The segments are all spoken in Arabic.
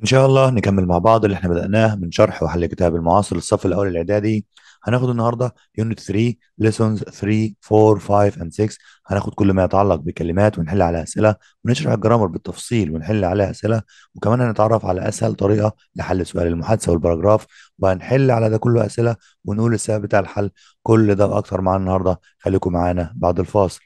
إن شاء الله نكمل مع بعض اللي احنا بدأناه من شرح وحل كتاب المعاصر للصف الأول الإعدادي هناخد النهاردة يونت 3 ليسونز 3 4 5 and 6 هناخد كل ما يتعلق بكلمات ونحل على أسئلة ونشرح الجرامر بالتفصيل ونحل عليها أسئلة وكمان هنتعرف على أسهل طريقة لحل سؤال المحادثة والباراجراف وهنحل على ده كله أسئلة ونقول السبب بتاع الحل كل ده وأكتر معانا النهاردة خليكم معانا بعد الفاصل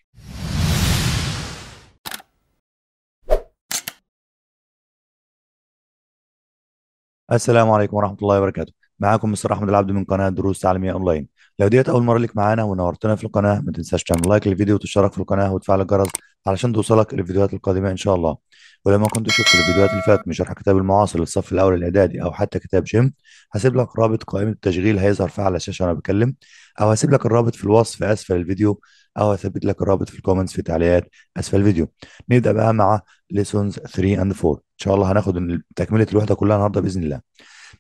السلام عليكم ورحمة الله وبركاته معاكم مستر أحمد العبد من قناة دروس تعليمية أونلاين لو ديت أول مرة لك معانا ونورتنا في القناة ما تنساش تعمل لايك للفيديو وتشترك في القناة وتفعل الجرس علشان توصلك الفيديوهات القادمة إن شاء الله ولما كنت شفت الفيديوهات اللي فاتت من شرح كتاب المعاصر للصف الاول الاعدادي او حتى كتاب جيم هسيب لك رابط قائمه التشغيل هيظهر فيها على الشاشه وانا بكلم او هسيب لك الرابط في الوصف اسفل الفيديو او هثبت لك الرابط في الكومنتس في تعليقات اسفل الفيديو نبدا بقى مع ليسونز 3 اند 4 ان شاء الله هناخد تكمله الوحده كلها النهارده باذن الله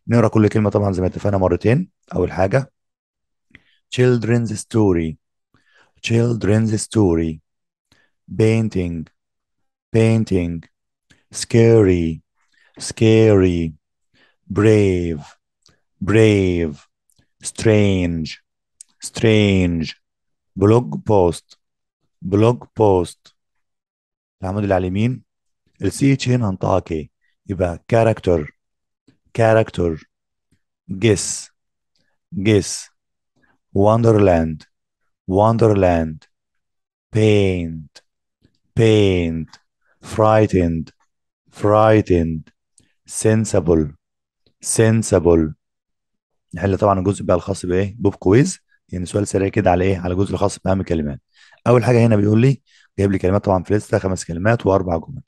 نقرا كل كلمه طبعا زي ما اتفقنا مرتين اول حاجه children's story children's story painting painting scary, scary, brave, brave, strange, strange, blog post, blog post. التعامد اللي على اليمين ال CH هنا هنطقها يبقى character character guess guess wonderland wonderland paint paint frightened frightened sensible sensible نحل طبعا الجزء بقى الخاص بايه بوب كويز يعني سؤال سريع كده على ايه على الجزء الخاص باهم كلمات اول حاجه هنا بيقول لي جايب لي كلمات طبعا في لسته خمس كلمات واربع جمل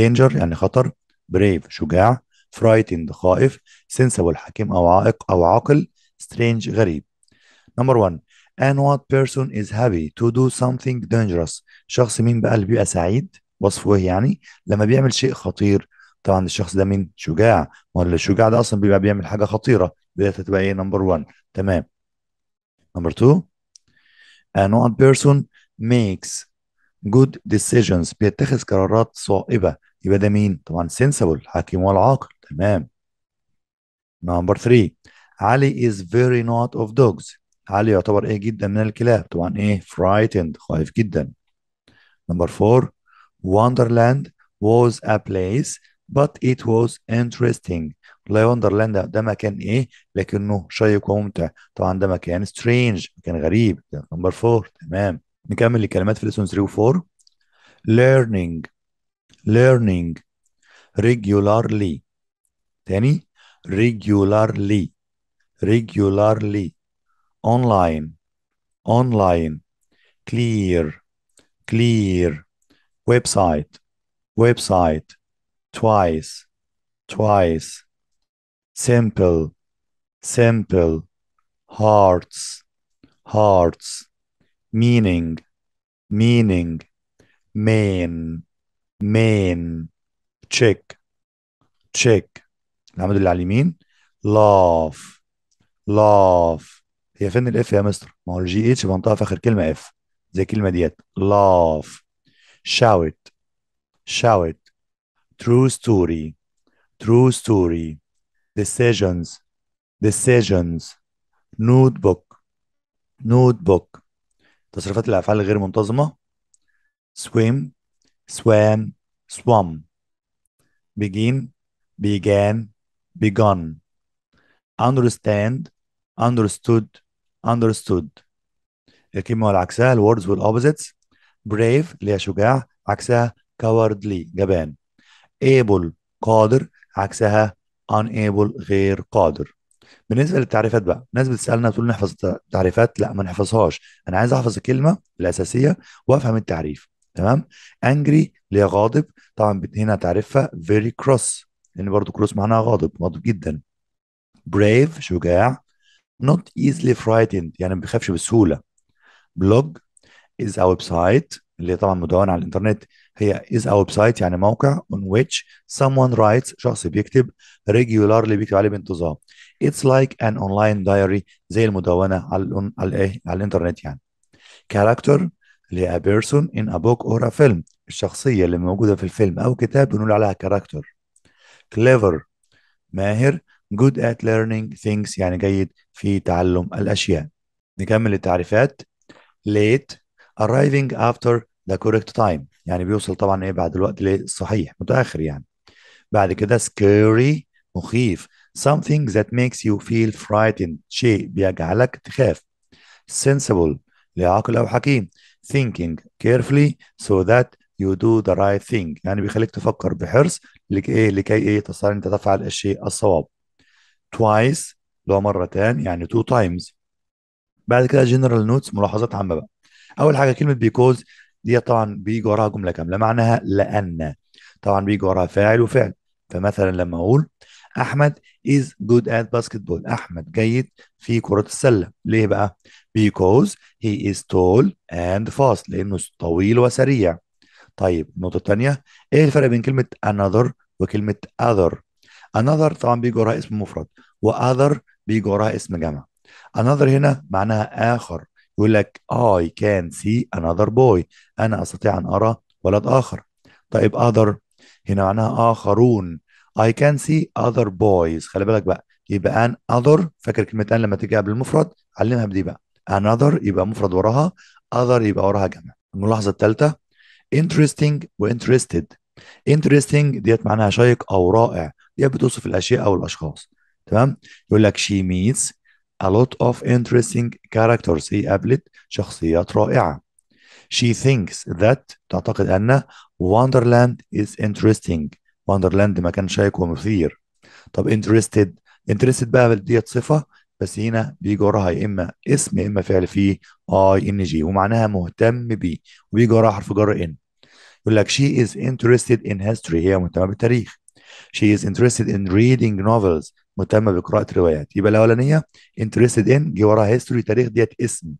danger يعني خطر brave شجاع frightened خائف sensible حكيم او عائق او عاقل strange غريب نمبر 1 and what person is happy to do something dangerous شخص مين بقى اللي بيبقى سعيد وصفه ايه يعني لما بيعمل شيء خطير طبعا الشخص ده مين شجاع ما ولا الشجاع ده اصلا بيبقى بيعمل حاجه خطيره بدايه تبقى ايه نمبر 1 تمام نمبر 2 an odd person makes good decisions بيتخذ قرارات صائبه يبقى ده مين طبعا sensible حكيم والعاقل تمام نمبر 3 علي is very not of dogs علي يعتبر ايه جدا من الكلاب طبعا ايه frightened خايف جدا نمبر 4 Wonderland was a place but it was interesting wonderland ده مكان ايه لكنه شيق وممتع طبعا ده مكان strange مكان غريب نمبر 4 تمام نكمل الكلمات في ليسون 3 و 4 learning learning regularly تاني regularly regularly online online clear clear website, website, twice, twice, simple, simple, hearts, hearts, meaning, meaning, main, main, chick, chick, alimin, love, love. هي فين الاف يا مستر؟ ما هو الجي اتش بنطقها في اخر كلمه اف زي الكلمه ديت love shout shout true story true story decisions decisions notebook notebook تصرفات الافعال الغير منتظمه swim swam swam begin began begun understand understood understood الكلمه والعكسها الwords والopposites brave اللي هي شجاع عكسها cowardly جبان able قادر عكسها unable غير قادر بالنسبه للتعريفات بقى ناس بتسالنا تقول نحفظ تعريفات لا ما نحفظهاش انا عايز احفظ الكلمه الاساسيه وافهم التعريف تمام انجري اللي هي غاضب طبعا هنا تعريفها فيري كروس لان برضو كروس معناها غاضب غاضب جدا brave شجاع not easily frightened يعني ما بيخافش بسهوله blog is a website اللي طبعا مدونة على الانترنت هي is a website يعني موقع on which someone writes شخص بيكتب regularly بيكتب عليه بانتظام it's like an online diary زي المدونة على على الايه على الانترنت يعني character اللي هي a person in a book or a film الشخصية اللي موجودة في الفيلم أو كتاب بنقول عليها character clever ماهر good at learning things يعني جيد في تعلم الأشياء نكمل التعريفات late arriving after the correct time يعني بيوصل طبعا ايه بعد الوقت الصحيح متاخر يعني بعد كده scary مخيف something that makes you feel frightened شيء بيجعلك تخاف sensible لعقل او حكيم thinking carefully so that you do the right thing يعني بيخليك تفكر بحرص لك ايه لكي ايه تصير انت تفعل الشيء الصواب twice لو مرتان يعني two times بعد كده general notes ملاحظات عامه بقى اول حاجه كلمه بيكوز دي طبعا بيجي وراها جمله كامله معناها لان طبعا بيجي وراها فاعل وفعل فمثلا لما اقول احمد is good at basketball احمد جيد في كرة السلة ليه بقى because he is tall and fast لانه طويل وسريع طيب النقطة الثانية ايه الفرق بين كلمة another وكلمة other another طبعا بيجي وراها اسم مفرد و other بيجي وراها اسم جمع another هنا معناها اخر يقول لك I can see another boy أنا أستطيع أن أرى ولد آخر طيب other هنا معناها آخرون I can see other boys خلي بالك بقى يبقى an other فاكر كلمة an لما تيجي قبل المفرد علمها بدي بقى another يبقى مفرد وراها other يبقى وراها جمع الملاحظة الثالثة interesting و interested interesting ديت معناها شيق أو رائع ديت بتوصف الأشياء أو الأشخاص تمام يقول لك she meets a lot of interesting characters هي قابلت شخصيات رائعة she thinks that تعتقد أن Wonderland is interesting Wonderland مكان شيق ومثير طب interested interested بقى ديت صفة بس هنا بيجي وراها يا إما اسم يا إما فعل فيه I N G ومعناها مهتم بي وبيجي وراها حرف جر إن يقول لك she is interested in history هي مهتمة بالتاريخ she is interested in reading novels مهتمه بقراءه روايات يبقى الاولانيه انترستد ان جه وراها هيستوري تاريخ ديت اسم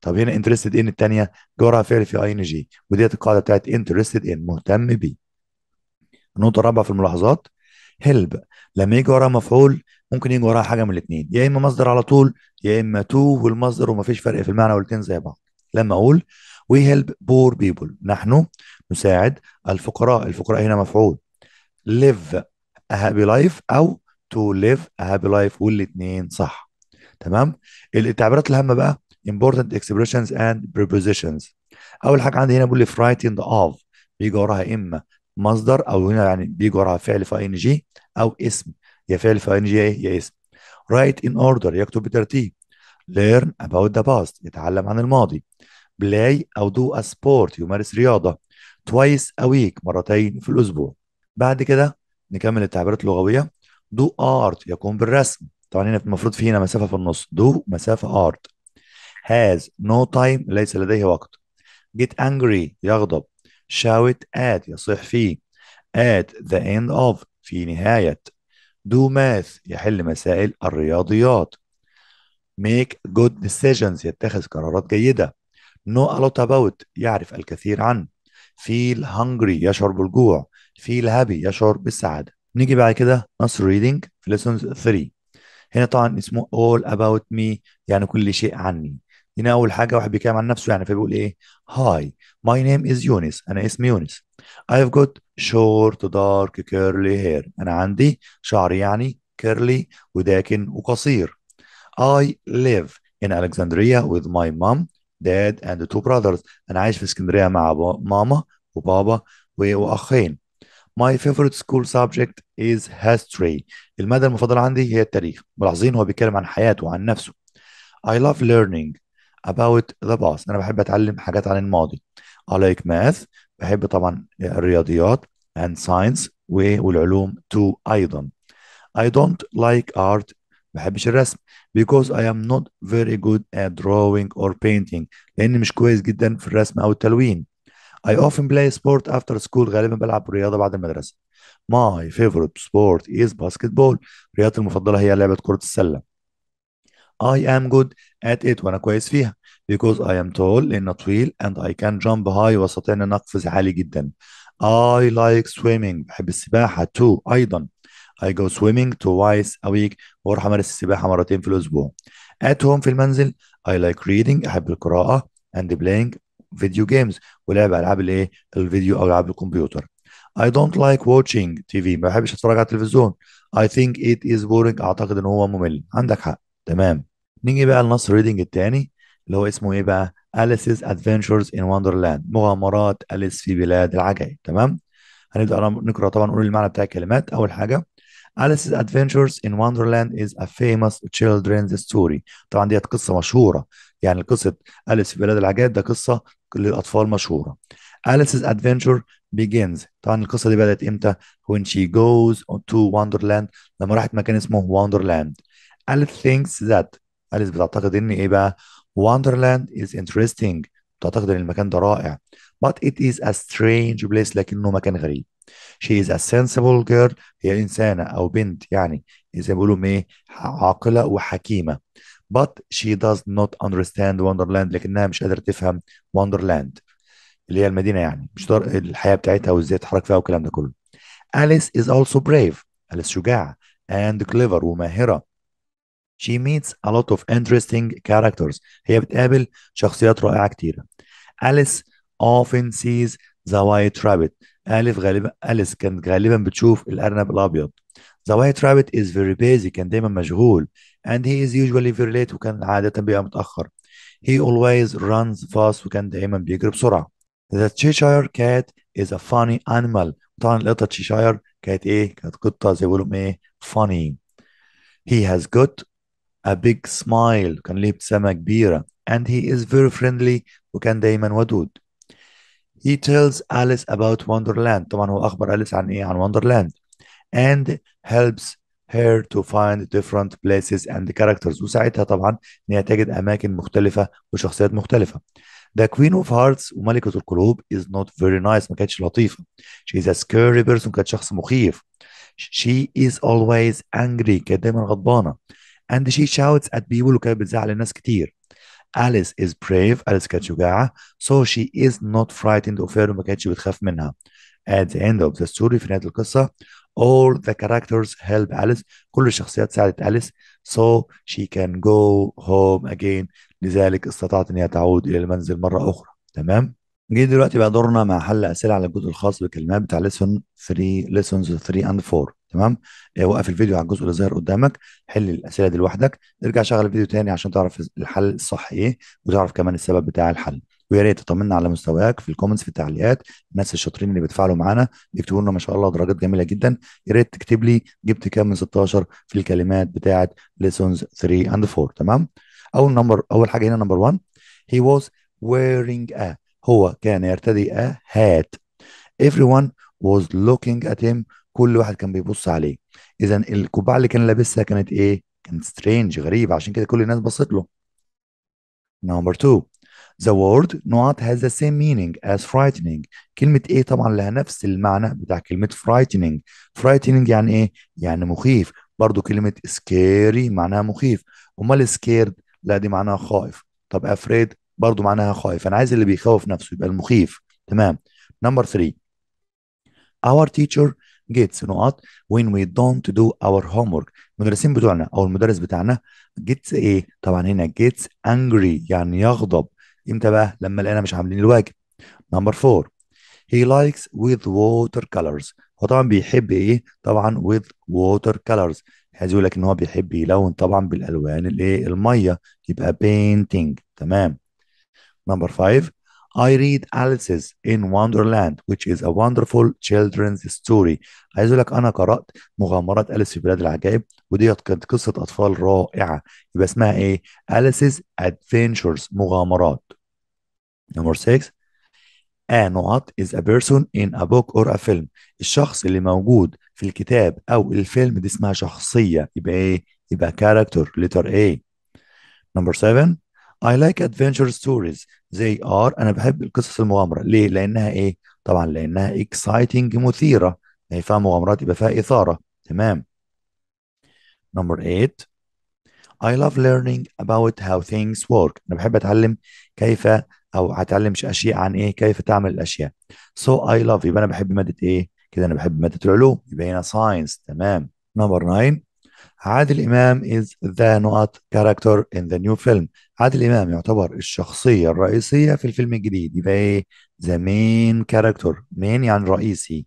طب هنا انترستد ان الثانيه جه وراها فعل في اي ان جي وديت القاعده بتاعت انترستد ان مهتم بيه النقطه الرابعه في الملاحظات هيلب لما يجي وراها مفعول ممكن يجي وراها حاجه من الاثنين يا اما مصدر على طول يا اما تو والمصدر ومفيش فرق في المعنى والاثنين زي بعض لما اقول وي هيلب بور بيبول نحن نساعد الفقراء الفقراء هنا مفعول ليف هابي لايف او تو ليف هابي لايف والاثنين صح تمام التعبيرات الهامه بقى important expressions and prepositions اول حاجه عندي هنا بيقول لي frightened of بيجي وراها اما مصدر او هنا يعني بيجي وراها فعل في اي ان جي او اسم يا فعل في اي ان جي يا اسم write in order يكتب بترتيب learn about the past يتعلم عن الماضي play أو do a sport يمارس رياضة twice a week مرتين في الأسبوع بعد كده نكمل التعبيرات اللغوية دو ارت يقوم بالرسم طبعا هنا المفروض في هنا مسافه في النص دو مسافه ارت has no time ليس لديه وقت get angry يغضب shout at يصيح فيه at the end of في نهاية do math يحل مسائل الرياضيات make good decisions يتخذ قرارات جيدة know a lot about يعرف الكثير عنه feel hungry يشعر بالجوع feel happy يشعر بالسعادة نيجي بعد كده نصر ريدنج في ليسون 3 هنا طبعا اسمه all about me يعني كل شيء عني هنا اول حاجه واحد بيتكلم عن نفسه يعني فبيقول ايه هاي ماي نيم از يونس انا اسمي يونس I've got short dark curly hair انا عندي شعر يعني كيرلي وداكن وقصير I live in Alexandria with my mom dad and two brothers انا عايش في اسكندريه مع ماما وبابا واخين My favorite school subject is history. المادة المفضلة عندي هي التاريخ. ملاحظين هو بيتكلم عن حياته وعن نفسه. I love learning about the past. أنا بحب أتعلم حاجات عن الماضي. I like math. بحب طبعا الرياضيات and science والعلوم too أيضا. I don't like art. بحبش الرسم because I am not very good at drawing or painting لأني مش كويس جدا في الرسم أو التلوين. I often play sport after school غالبا بلعب رياضة بعد المدرسة My favorite sport is basketball رياضتي المفضلة هي لعبة كرة السلة I am good at it وأنا كويس فيها because I am tall لأن طويل and I can jump high وأستطيع أن أقفز عالي جدا I like swimming بحب السباحة too أيضا I go swimming twice a week وأروح أمارس السباحة مرتين في الأسبوع at home في المنزل I like reading أحب القراءة and playing فيديو جيمز ولعب العاب الايه الفيديو او العاب الكمبيوتر I don't like watching TV ما بحبش اتفرج على التلفزيون I think it is boring اعتقد ان هو ممل عندك حق تمام نيجي بقى لنص ريدنج الثاني اللي هو اسمه ايه بقى Alice's Adventures in Wonderland مغامرات أليس في بلاد العجائب تمام هنبدأ نقرأ طبعا نقول المعنى بتاع الكلمات أول حاجة Alice's Adventures in Wonderland is a famous children's story طبعا ديت قصة مشهورة يعني قصه أليس في بلاد العجائب ده قصه للاطفال مشهوره Alice's adventure begins طبعا القصه دي بدات امتى when she goes to wonderland لما راحت مكان اسمه وندرلاند Alice thinks that أليس بتعتقد ان ايه بقى Wonderland is interesting بتعتقد ان المكان ده رائع but it is a strange place لكنه مكان غريب she is a sensible girl هي إنسانة أو بنت يعني زي ما بيقولوا إيه عاقلة وحكيمة but she does not understand Wonderland لكنها مش قادرة تفهم Wonderland اللي هي المدينة يعني مش دار الحياة بتاعتها وازاي تتحرك فيها والكلام ده كله Alice is also brave Alice شجاعة and clever وماهرة She meets a lot of interesting characters هي بتقابل شخصيات رائعة كتيرة Alice often sees the white rabbit ألف غالبا أليس كانت غالبا بتشوف الأرنب الأبيض The white rabbit is very busy كان دايما مشغول and he is usually very late وكان عادة بيبقى متأخر. He always runs fast وكان دايما بيجري بسرعة. The Cheshire cat is a funny animal. طبعا القطة تشيشاير كانت ايه؟ كانت قطة زي بيقولوا ايه؟ funny. He has got a big smile كان ليه ابتسامة كبيرة and he is very friendly وكان دايما ودود. He tells Alice about Wonderland طبعا هو أخبر Alice عن إيه؟ عن Wonderland. and helps her to find different places and characters وساعدها طبعا ان هي تجد اماكن مختلفه وشخصيات مختلفه The Queen of Hearts وملكة القلوب is not very nice ما كانتش لطيفة She is a scary person كانت شخص مخيف She is always angry كانت دايما غضبانة And she shouts at people وكانت بتزعل الناس كتير Alice is brave Alice كانت شجاعة So she is not frightened of her وما كانتش بتخاف منها At the end of the story في نهاية القصة all the characters help Alice كل الشخصيات ساعدت Alice so she can go home again لذلك استطاعت أن هي تعود إلى المنزل مرة أخرى تمام نجي دلوقتي بقى دورنا مع حل أسئلة على الجزء الخاص بالكلمات بتاع lesson 3 lessons 3 and 4 تمام إيه، وقف الفيديو على الجزء اللي ظاهر قدامك حل الأسئلة دي لوحدك ارجع شغل الفيديو تاني عشان تعرف الحل الصح إيه وتعرف كمان السبب بتاع الحل ويا ريت تطمنا على مستواك في الكومنتس في التعليقات الناس الشاطرين اللي بيتفاعلوا معانا بيكتبوا لنا ما شاء الله درجات جميله جدا يا ريت تكتب لي جبت كام من 16 في الكلمات بتاعه ليسونز 3 اند 4 تمام اول نمبر اول حاجه هنا نمبر 1 هي واز ويرينج ا هو كان يرتدي a ايفري everyone واز لوكينج ات هيم كل واحد كان بيبص عليه اذا القبعه اللي كان لابسها كانت ايه كانت سترينج غريبه عشان كده كل الناس بصت له نمبر 2 The word not has the same meaning as frightening كلمة ايه طبعا لها نفس المعنى بتاع كلمة frightening frightening يعني ايه؟ يعني مخيف برضو كلمة scary معناها مخيف امال scared لا دي معناها خائف طب afraid برضو معناها خائف انا عايز اللي بيخوف نفسه يبقى المخيف تمام نمبر 3 our teacher gets نقط when we don't do our homework المدرسين بتوعنا او المدرس بتاعنا gets ايه طبعا هنا gets angry يعني يغضب امتى بقى لما لقينا مش عاملين الواجب نمبر 4 he likes with watercolors هو طبعا بيحب ايه طبعا with watercolors عايز يقول لك ان هو بيحب يلون طبعا بالالوان الايه الميه يبقى painting تمام نمبر 5 I read Alice's in Wonderland which is a wonderful children's story عايز اقول لك انا قرات مغامرات أليس في بلاد العجائب وديت كانت قصه اطفال رائعه يبقى اسمها ايه Alice's Adventures مغامرات نمبر 6 A نقط is a person in a book or a film الشخص اللي موجود في الكتاب أو الفيلم دي اسمها شخصية يبقى إيه؟ يبقى character letter A Number seven I like adventure stories they are أنا بحب القصص المغامرة ليه؟ لأنها إيه؟ طبعا لأنها exciting مثيرة هي يعني فيها مغامرات يبقى فيها إثارة تمام Number eight I love learning about how things work أنا بحب أتعلم كيف او هتعلمش اشياء عن ايه كيف تعمل الاشياء سو اي لاف يبقى انا بحب ماده ايه كده انا بحب ماده العلوم يبقى هنا ساينس تمام نمبر 9 عادل امام از ذا نوت كاركتر ان ذا نيو فيلم عادل امام يعتبر الشخصيه الرئيسيه في الفيلم الجديد يبقى ايه ذا مين كاركتر مين يعني رئيسي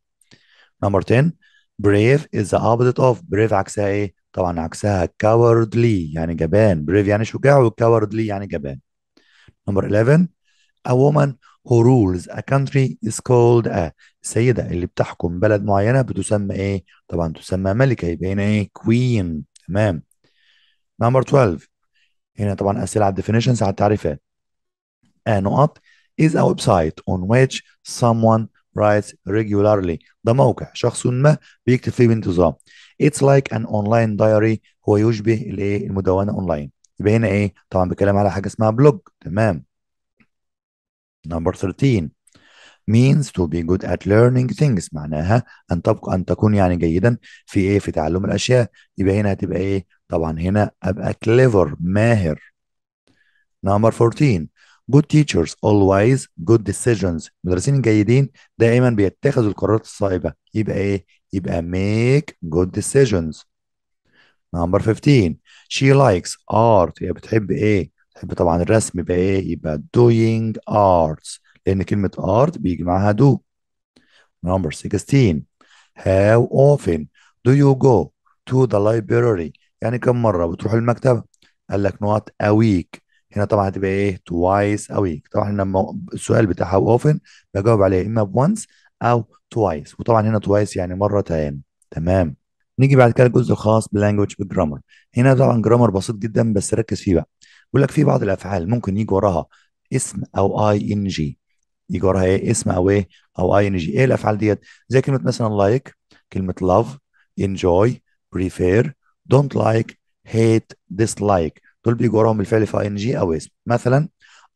نمبر 10 بريف از the اوف بريف عكسها ايه طبعا عكسها كاوردلي يعني جبان بريف يعني شجاع وكاوردلي يعني جبان نمبر 11 A woman who rules a country is called a السيدة اللي بتحكم بلد معينة بتسمى ايه؟ طبعا تسمى ملكة يبقى هنا ايه؟ queen تمام number 12 هنا طبعا أسئلة على definitions على التعريفات A نقط is a website on which someone writes regularly ده موقع شخص ما بيكتب فيه بانتظام It's like an online diary هو يشبه الايه المدونة اونلاين يبقى هنا ايه طبعا بيتكلم على حاجة اسمها بلوج تمام Number 13 means to be good at learning things معناها أن تبقى أن تكون يعني جيدا في إيه في تعلم الأشياء يبقى هنا هتبقى إيه طبعا هنا أبقى clever ماهر Number 14 good teachers always good decisions مدرسين الجيدين دائما بيتخذوا القرارات الصائبة يبقى إيه يبقى make good decisions Number 15 she likes art هي بتحب إيه بحب طبعا الرسم بقى ايه يبقى doing arts لان كلمه art بيجي معاها do number 16 how often do you go to the library يعني كم مره بتروح المكتبه قال لك not a week هنا طبعا هتبقى ايه twice a week طبعا لما السؤال بتاع how often بجاوب عليه اما once او twice وطبعا هنا twice يعني مرتين تمام نيجي بعد كده الجزء الخاص باللانجوج بالجرامر هنا طبعا جرامر بسيط جدا بس ركز فيه بقى بيقول لك في بعض الافعال ممكن يجي وراها اسم او اي ان جي يجي وراها ايه اسم او ايه او اي ان جي ايه الافعال ديت زي كلمه مثلا لايك like, كلمه لاف انجوي بريفير دونت لايك هيت ديسلايك دول بيجي وراهم الفعل في اي ان جي او اسم مثلا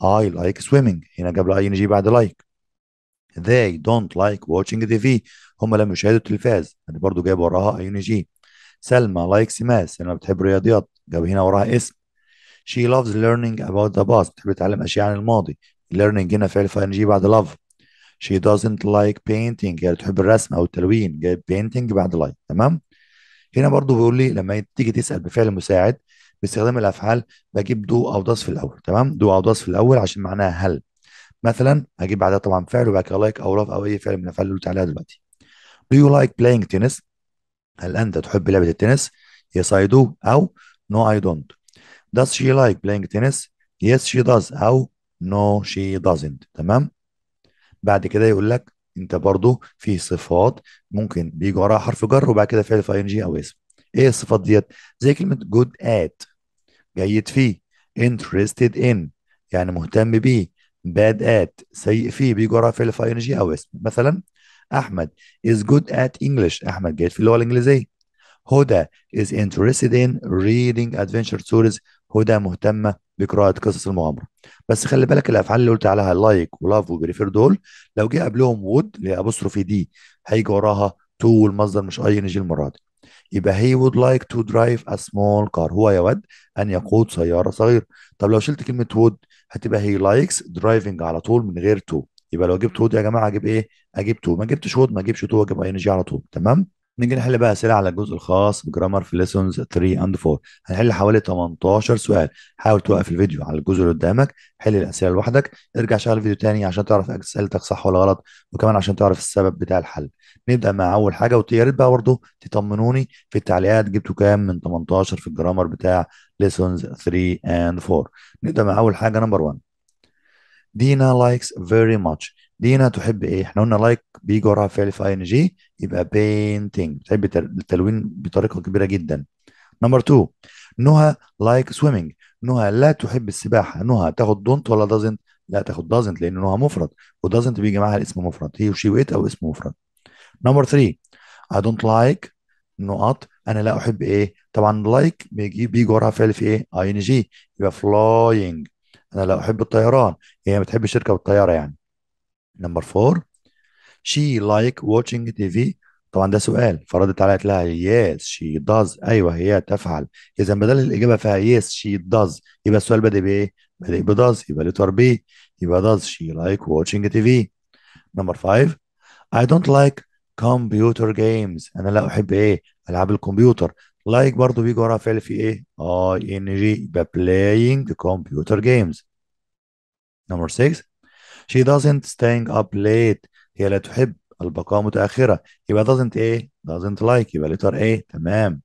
اي لايك سويمينج هنا جاب له اي ان جي بعد لايك like. they don't like watching في هم لم يشاهدوا التلفاز يعني برضه جايب وراها اي ان جي سلمى لايكس ماس هنا يعني بتحب الرياضيات جاب هنا وراها اسم she loves learning about the past بتحب تتعلم اشياء عن الماضي learning هنا فعل في ان جي بعد love she doesn't like painting هي يعني بتحب الرسم او التلوين جايب painting بعد like تمام هنا برضو بيقول لي لما تيجي تسال بفعل مساعد باستخدام الافعال بجيب دو او داس في الاول تمام دو او داس في الاول عشان معناها هل مثلا هجيب بعدها طبعا فعل وبعد كده لايك او لاف او اي فعل من الافعال اللي قلت عليها دلوقتي Do you like playing tennis؟ هل أنت تحب لعبة التنس؟ Yes I do أو No I don't Does she like playing tennis? Yes she does أو No she doesn't تمام بعد كده يقول لك انت برضو في صفات ممكن بيجي وراها حرف جر وبعد كده فعل في ان جي او اسم ايه الصفات ديت زي كلمه جود ات جيد فيه interested in يعني مهتم بيه bad at سيء فيه بيجي وراها فعل في ان جي او اسم مثلا احمد is good at english احمد جيد في اللغه الانجليزيه هدى is interested in reading adventure stories هدى مهتمه بقراءه قصص المغامره بس خلي بالك الافعال اللي قلت عليها لايك ولاف وبريفير دول لو جه قبلهم وود في دي هيجي وراها تو والمصدر مش اي ان جي المره دي يبقى هي وود لايك تو درايف ا سمول كار هو يود أن يقود سيارة صغيرة طب لو شلت كلمة وود هتبقى هي لايكس درايفنج على طول من غير تو يبقى لو جبت وود يا جماعة أجيب إيه؟ أجيب تو ما جبتش وود ما أجيبش تو أجيب جي على طول تمام؟ نيجي نحل بقى أسئلة على الجزء الخاص بجرامر في ليسونز 3 اند 4 هنحل حوالي 18 سؤال حاول توقف الفيديو على الجزء اللي قدامك حل الأسئلة لوحدك ارجع شغل الفيديو تاني عشان تعرف أسئلتك صح ولا غلط وكمان عشان تعرف السبب بتاع الحل نبدأ مع أول حاجة ويا ريت بقى برضه تطمنوني في التعليقات جبتوا كام من 18 في الجرامر بتاع ليسونز 3 اند 4 نبدأ مع أول حاجة نمبر 1 دينا لايكس فيري ماتش دينا تحب ايه احنا قلنا لايك بيجي وراها فعل في اي ان جي يبقى بينتينج بتحب التلوين بطريقه كبيره جدا نمبر 2 نهى لايك سويمنج نهى لا تحب السباحه نهى تاخد دونت ولا دازنت لا تاخد دازنت لان نهى مفرد ودازنت بيجي معاها الاسم مفرد هي وشي ويت او اسم مفرد نمبر 3 اي دونت لايك نقط انا لا احب ايه طبعا لايك بيجي بيجي وراها فعل في ايه اي ان جي يبقى فلاينج انا لا احب الطيران هي ما بتحبش تركب الطياره يعني نمبر 4 لايك واتشينج تي في طبعا ده سؤال فردت عليها قالت لها يس شي داز ايوه هي تفعل اذا بدل الاجابه فيها يس شي داز يبقى السؤال بدا بايه؟ بدا بداز يبقى لتر بي يبقى شي لايك واتشينج تي في نمبر 5 اي دونت لايك كمبيوتر جيمز انا لا احب ايه؟ العاب الكمبيوتر لايك like برضه بيجي وراها فعل في ايه؟ اي آه، ان جي يبقى بلاينج كمبيوتر جيمز نمبر 6 she doesn't staying up late هي لا تحب البقاء متأخرة يبقى doesn't ايه doesn't like يبقى letter ايه تمام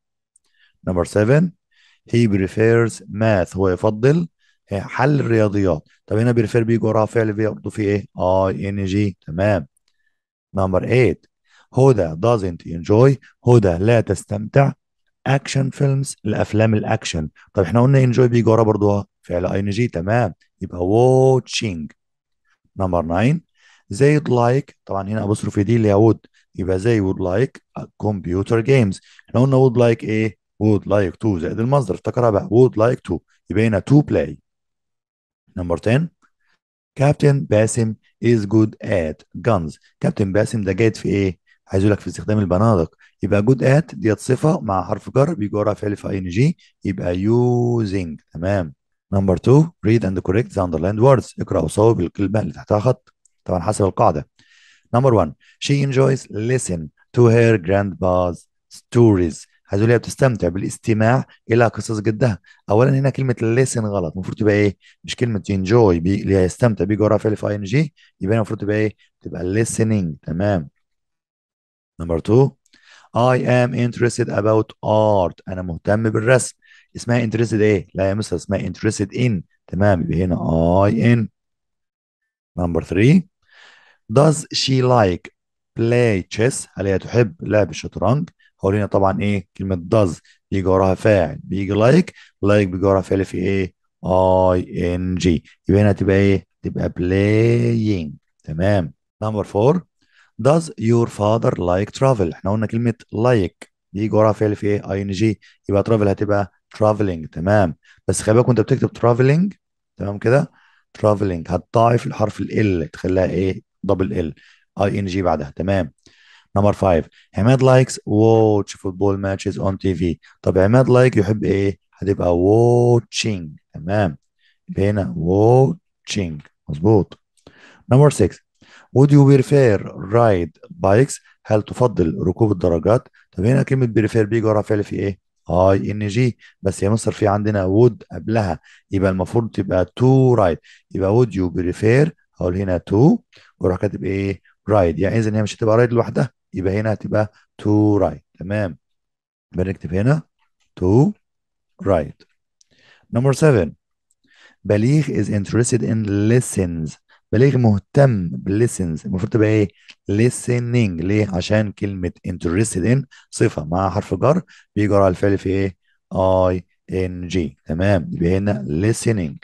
number seven he prefers math هو يفضل حل الرياضيات طب هنا بيرفير بيجي وراه فعل برضه في ايه اي ان جي تمام نمبر 8 هدى doesn't enjoy هدى لا تستمتع اكشن فيلمز الافلام الاكشن طب احنا قلنا انجوي بيجي وراه برضه فعل اي ان جي تمام يبقى واتشينج نمبر 9 زي لايك طبعا هنا في دي اللي هي ود يبقى زي would لايك كمبيوتر جيمز احنا قلنا ود لايك ايه ود لايك تو زائد المصدر افتكرها بقى ود لايك تو يبقى هنا تو بلاي نمبر 10 كابتن باسم is good at guns كابتن باسم ده جيد في ايه عايز لك في استخدام البنادق يبقى جود ات ديت صفه مع حرف جر بيجي وراها فعل في اي ان جي يبقى يوزنج تمام نمبر 2 read and correct the underlined words اقرا وصوب الكلمه اللي تحتها خط طبعا حسب القاعده نمبر 1 she enjoys listen to her grandpa's stories عايز هي بتستمتع بالاستماع الى قصص جدها اولا هنا كلمه listen غلط المفروض تبقى ايه مش كلمه enjoy بي... اللي يستمتع بيجي وراها في اي ان جي يبقى المفروض تبقى ايه تبقى listening تمام نمبر 2 I am interested about art أنا مهتم بالرسم اسمها انترستد ايه لا يا مستر اسمها انترستد ان تمام يبقى هنا اي ان نمبر 3 does she like play chess هل هي تحب لعب الشطرنج هنا طبعا ايه كلمه does بيجي وراها فاعل بيجي like like بيجي وراها فعل في ايه اي ان جي يبقى هنا تبقى ايه تبقى playing تمام نمبر 4 does your father like travel احنا قلنا كلمه like بيجي وراها فعل في ايه اي ان جي يبقى travel هتبقى ترافلينج تمام بس خلي بالك وانت بتكتب ترافلينج تمام كده ترافلينج هتضاعف الحرف ال تخليها ايه دبل ال اي ان جي بعدها تمام نمبر 5 عماد لايكس واتش فوتبول ماتشز اون تي في طب عماد لايك يحب ايه هتبقى واتشينج تمام هنا واتشينج مظبوط نمبر 6 would you prefer ride bikes هل تفضل ركوب الدراجات طب هنا كلمه prefer بيجي ورا فعل في ايه اي ان جي بس يا مصر في عندنا وود قبلها يبقى المفروض تبقى تو رايد يبقى وود يو بريفير هقول هنا تو واروح كاتب ايه رايد يعني اذا هي مش هتبقى رايد لوحدها يبقى هنا هتبقى تو رايد تمام بنكتب هنا تو رايد نمبر 7 بليغ is interested in lessons بلاقيك مهتم بالليسنز المفروض تبقى ايه listening ليه عشان كلمه interested in صفه مع حرف جر بيجر على الفعل في ايه اي ان جي تمام يبقى هنا listening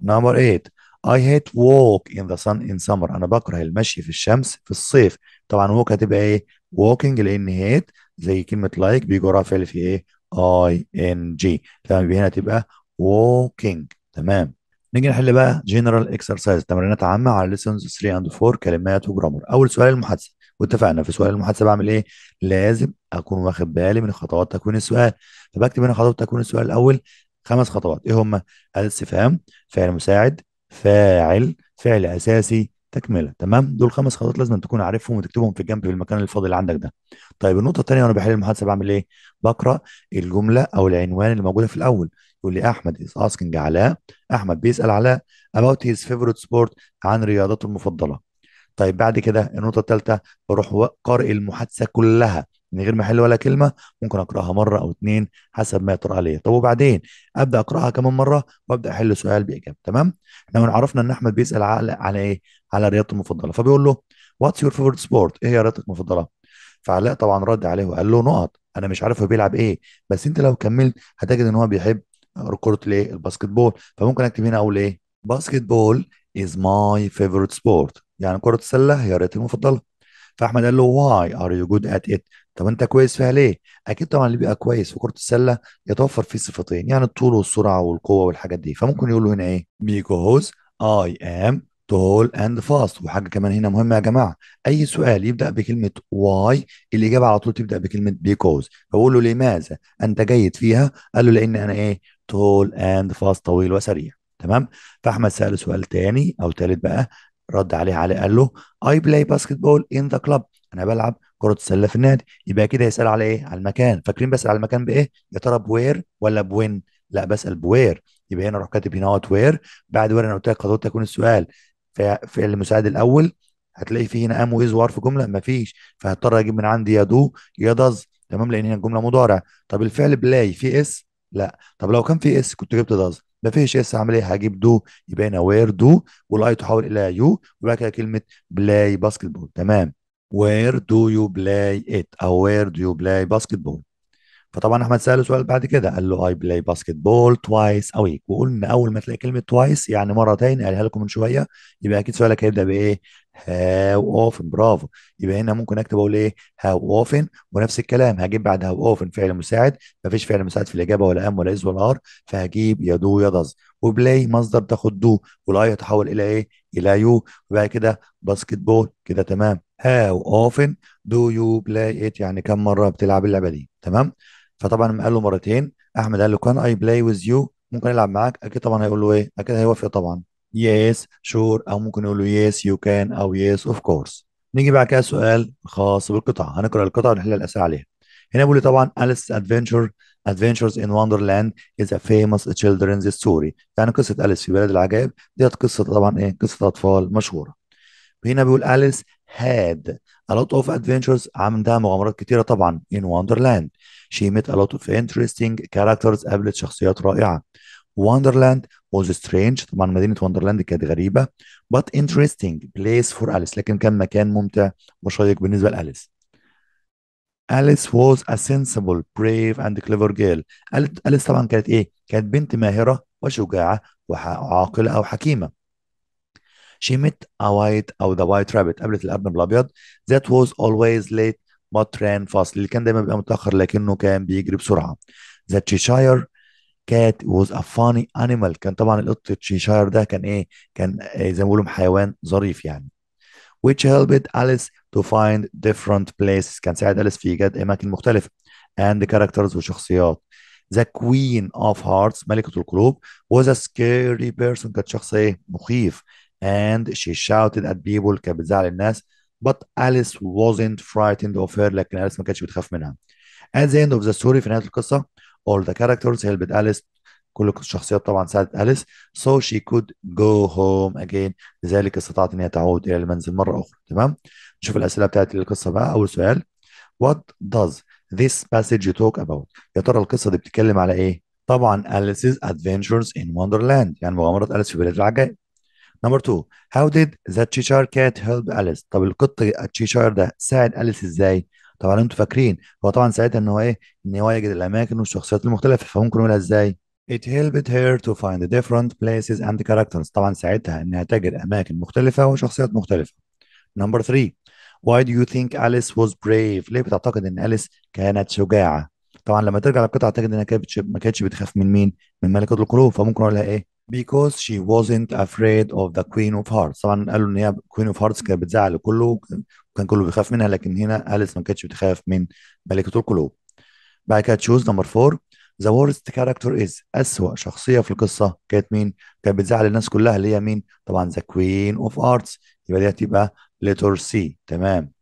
نمبر 8 I hate walk in the sun in summer انا بكره المشي في الشمس في الصيف طبعا walk هتبقى ايه walking لان هيت زي كلمه لايك like بيجر على فعل في ايه اي ان جي تمام يبقى هنا تبقى walking تمام نيجي نحل بقى جنرال اكسرسايز تمرينات عامه على ليسونز 3 اند 4 كلمات وجرامر اول سؤال المحادثه واتفقنا في سؤال المحادثه بعمل ايه لازم اكون واخد بالي من خطوات تكوين السؤال فبكتب هنا خطوات تكوين السؤال الاول خمس خطوات ايه هم الاستفهام فعل مساعد فاعل فعل اساسي تكمله تمام دول خمس خطوات لازم تكون عارفهم وتكتبهم في الجنب في المكان الفاضي اللي عندك ده طيب النقطه الثانيه وانا بحل المحادثه بعمل ايه بقرا الجمله او العنوان اللي موجوده في الاول لأحمد از اسكينج علاء أحمد بيسأل علاء اباوت هيز فيفورت سبورت عن رياضته المفضلة طيب بعد كده النقطة الثالثة بروح قارئ المحادثة كلها من غير ما احل ولا كلمه ممكن اقراها مره او اثنين حسب ما يطرأ عليا طب وبعدين ابدا اقراها كمان مره وابدا احل سؤال باجابه تمام احنا عرفنا ان احمد بيسال على على ايه على رياضته المفضله فبيقول له واتس يور فيفورت سبورت ايه هي رياضتك المفضله فعلاء طبعا رد عليه وقال له نقط انا مش عارف هو بيلعب ايه بس انت لو كملت هتجد ان هو بيحب كرة ليه الباسكتبول فممكن اكتب هنا اقول ايه باسكتبول از ماي فيفورت سبورت يعني كرة السلة هي رياضتي المفضلة فاحمد قال له واي ار يو جود ات ات طب انت كويس فيها ليه اكيد طبعا اللي بيبقى كويس في كرة السلة يتوفر فيه صفتين يعني الطول والسرعة والقوة والحاجات دي فممكن يقول له هنا ايه بيكوز اي ام تول اند فاست وحاجة كمان هنا مهمة يا جماعة أي سؤال يبدأ بكلمة واي الإجابة على طول تبدأ بكلمة بيكوز فبقول له لماذا أنت جيد فيها قال له لأن أنا إيه tall and fast طويل وسريع تمام فاحمد ساله سؤال تاني او تالت بقى رد عليه علي قال له اي بلاي باسكت بول ان ذا كلاب انا بلعب كره السله في النادي يبقى كده يسال على ايه على المكان فاكرين بسال على المكان بايه يا ترى بوير ولا بوين لا بسال بوير يبقى هنا اروح كاتب هنا اهوت وير بعد وير انا قلت لك حضرتك تكون السؤال في المساعد الاول هتلاقي فيه هنا ام واز وار في جمله مفيش فهضطر اجيب من عندي يا دو يا داز تمام لان هنا الجمله مضارع طب الفعل بلاي فيه اس لا طب لو كان في اس كنت جبت داز ما فيش اس هعمل ايه هجيب دو يبقى هنا وير دو والاي تحول الى يو وبعد كده كلمه بلاي باسكت بول تمام وير دو يو بلاي ات او وير دو يو بلاي باسكت بول فطبعا احمد ساله سؤال بعد كده قال له اي بلاي باسكت بول توايس اوي وقلنا اول ما تلاقي كلمه توايس يعني مرتين قالها لكم من شويه يبقى اكيد سؤالك هيبدا بايه هاو اوفن برافو يبقى هنا ممكن اكتب اقول ايه هاو اوفن ونفس الكلام هجيب بعد هاو اوفن فعل مساعد مفيش فعل مساعد في الاجابه ولا ام ولا از ولا ار فهجيب يا دو يا داز وبلاي مصدر تاخد دو والاي يتحول الى ايه الى يو وبعد كده باسكت بول كده تمام هاو اوفن دو يو بلاي ات يعني كم مره بتلعب اللعبه دي تمام فطبعا لما قال له مرتين احمد قال له كان اي بلاي ويز يو ممكن العب معاك اكيد طبعا هيقول له ايه اكيد هيوافق طبعا يس شور او ممكن نقول له يس يو كان او يس اوف كورس نيجي بعد كده سؤال خاص بالقطعه هنقرا القطعه ونحل الاسئله عليها هنا بيقول لي طبعا أليس ادفنتشر Adventures in Wonderland is a famous children's story يعني قصة أليس في بلد العجائب ديت قصة طبعا إيه قصة أطفال مشهورة هنا بيقول أليس had a lot of adventures عندها مغامرات كتيرة طبعا in Wonderland she met a lot of interesting characters قابلت شخصيات رائعة Wonderland was strange طبعا مدينة Wonderland كانت غريبة but interesting place for Alice لكن كان مكان ممتع وشيق بالنسبة لأليس Alice was a sensible brave and clever girl أليس طبعا كانت إيه؟ كانت بنت ماهرة وشجاعة وعاقلة أو حكيمة She met a white أو the white rabbit قابلت الأرنب الأبيض that was always late but ran fast اللي كان دايما بيبقى متأخر لكنه كان بيجري بسرعة The Cheshire كات was a funny animal كان طبعا القط تشيشاير ده كان ايه كان إيه زي ما بيقولوا حيوان ظريف يعني which helped Alice to find different places كان ساعد أليس في إيجاد أماكن مختلفة and the characters وشخصيات the queen of hearts ملكة القلوب was a scary person كانت شخص إيه مخيف and she shouted at people كانت بتزعل الناس but Alice wasn't frightened of her لكن أليس ما كانتش بتخاف منها at the end of the story في نهاية القصة all the characters هي اليس كل الشخصيات طبعا ساعدت أليس so she could go home again لذلك استطاعت أن هي تعود إلى المنزل مرة أخرى تمام نشوف الأسئلة بتاعت القصة بقى أول سؤال what does this passage talk about يا ترى القصة دي بتتكلم على إيه طبعا Alice's adventures in wonderland يعني مغامرة أليس في بلاد العجائب نمبر 2 how did the Cheshire cat help Alice طب القط التشيشاير ده ساعد أليس إزاي طبعا انتوا فاكرين هو طبعا ساعتها ان هو ايه ان هو يجد الاماكن والشخصيات المختلفه فممكن نقولها ازاي It helped her to find different places and characters طبعا ساعتها انها تجد اماكن مختلفه وشخصيات مختلفه نمبر 3 Why do you think Alice was brave ليه بتعتقد ان أليس كانت شجاعه طبعا لما ترجع للقطعه تجد انها كانت ما كانتش بتخاف من مين من ملكه القلوب فممكن اقول لها ايه because she wasn't afraid of the queen of hearts طبعا قالوا ان هي queen of hearts كانت بتزعل كله كان كله بيخاف منها لكن هنا أليس ما كانتش بتخاف من ملكة القلوب بعد كده تشوز نمبر فور ذا worst كاركتر از أسوأ شخصية في القصة كانت مين؟ كانت بتزعل الناس كلها اللي هي مين؟ طبعا ذا كوين اوف ارتس يبقى دي هتبقى ليتر سي تمام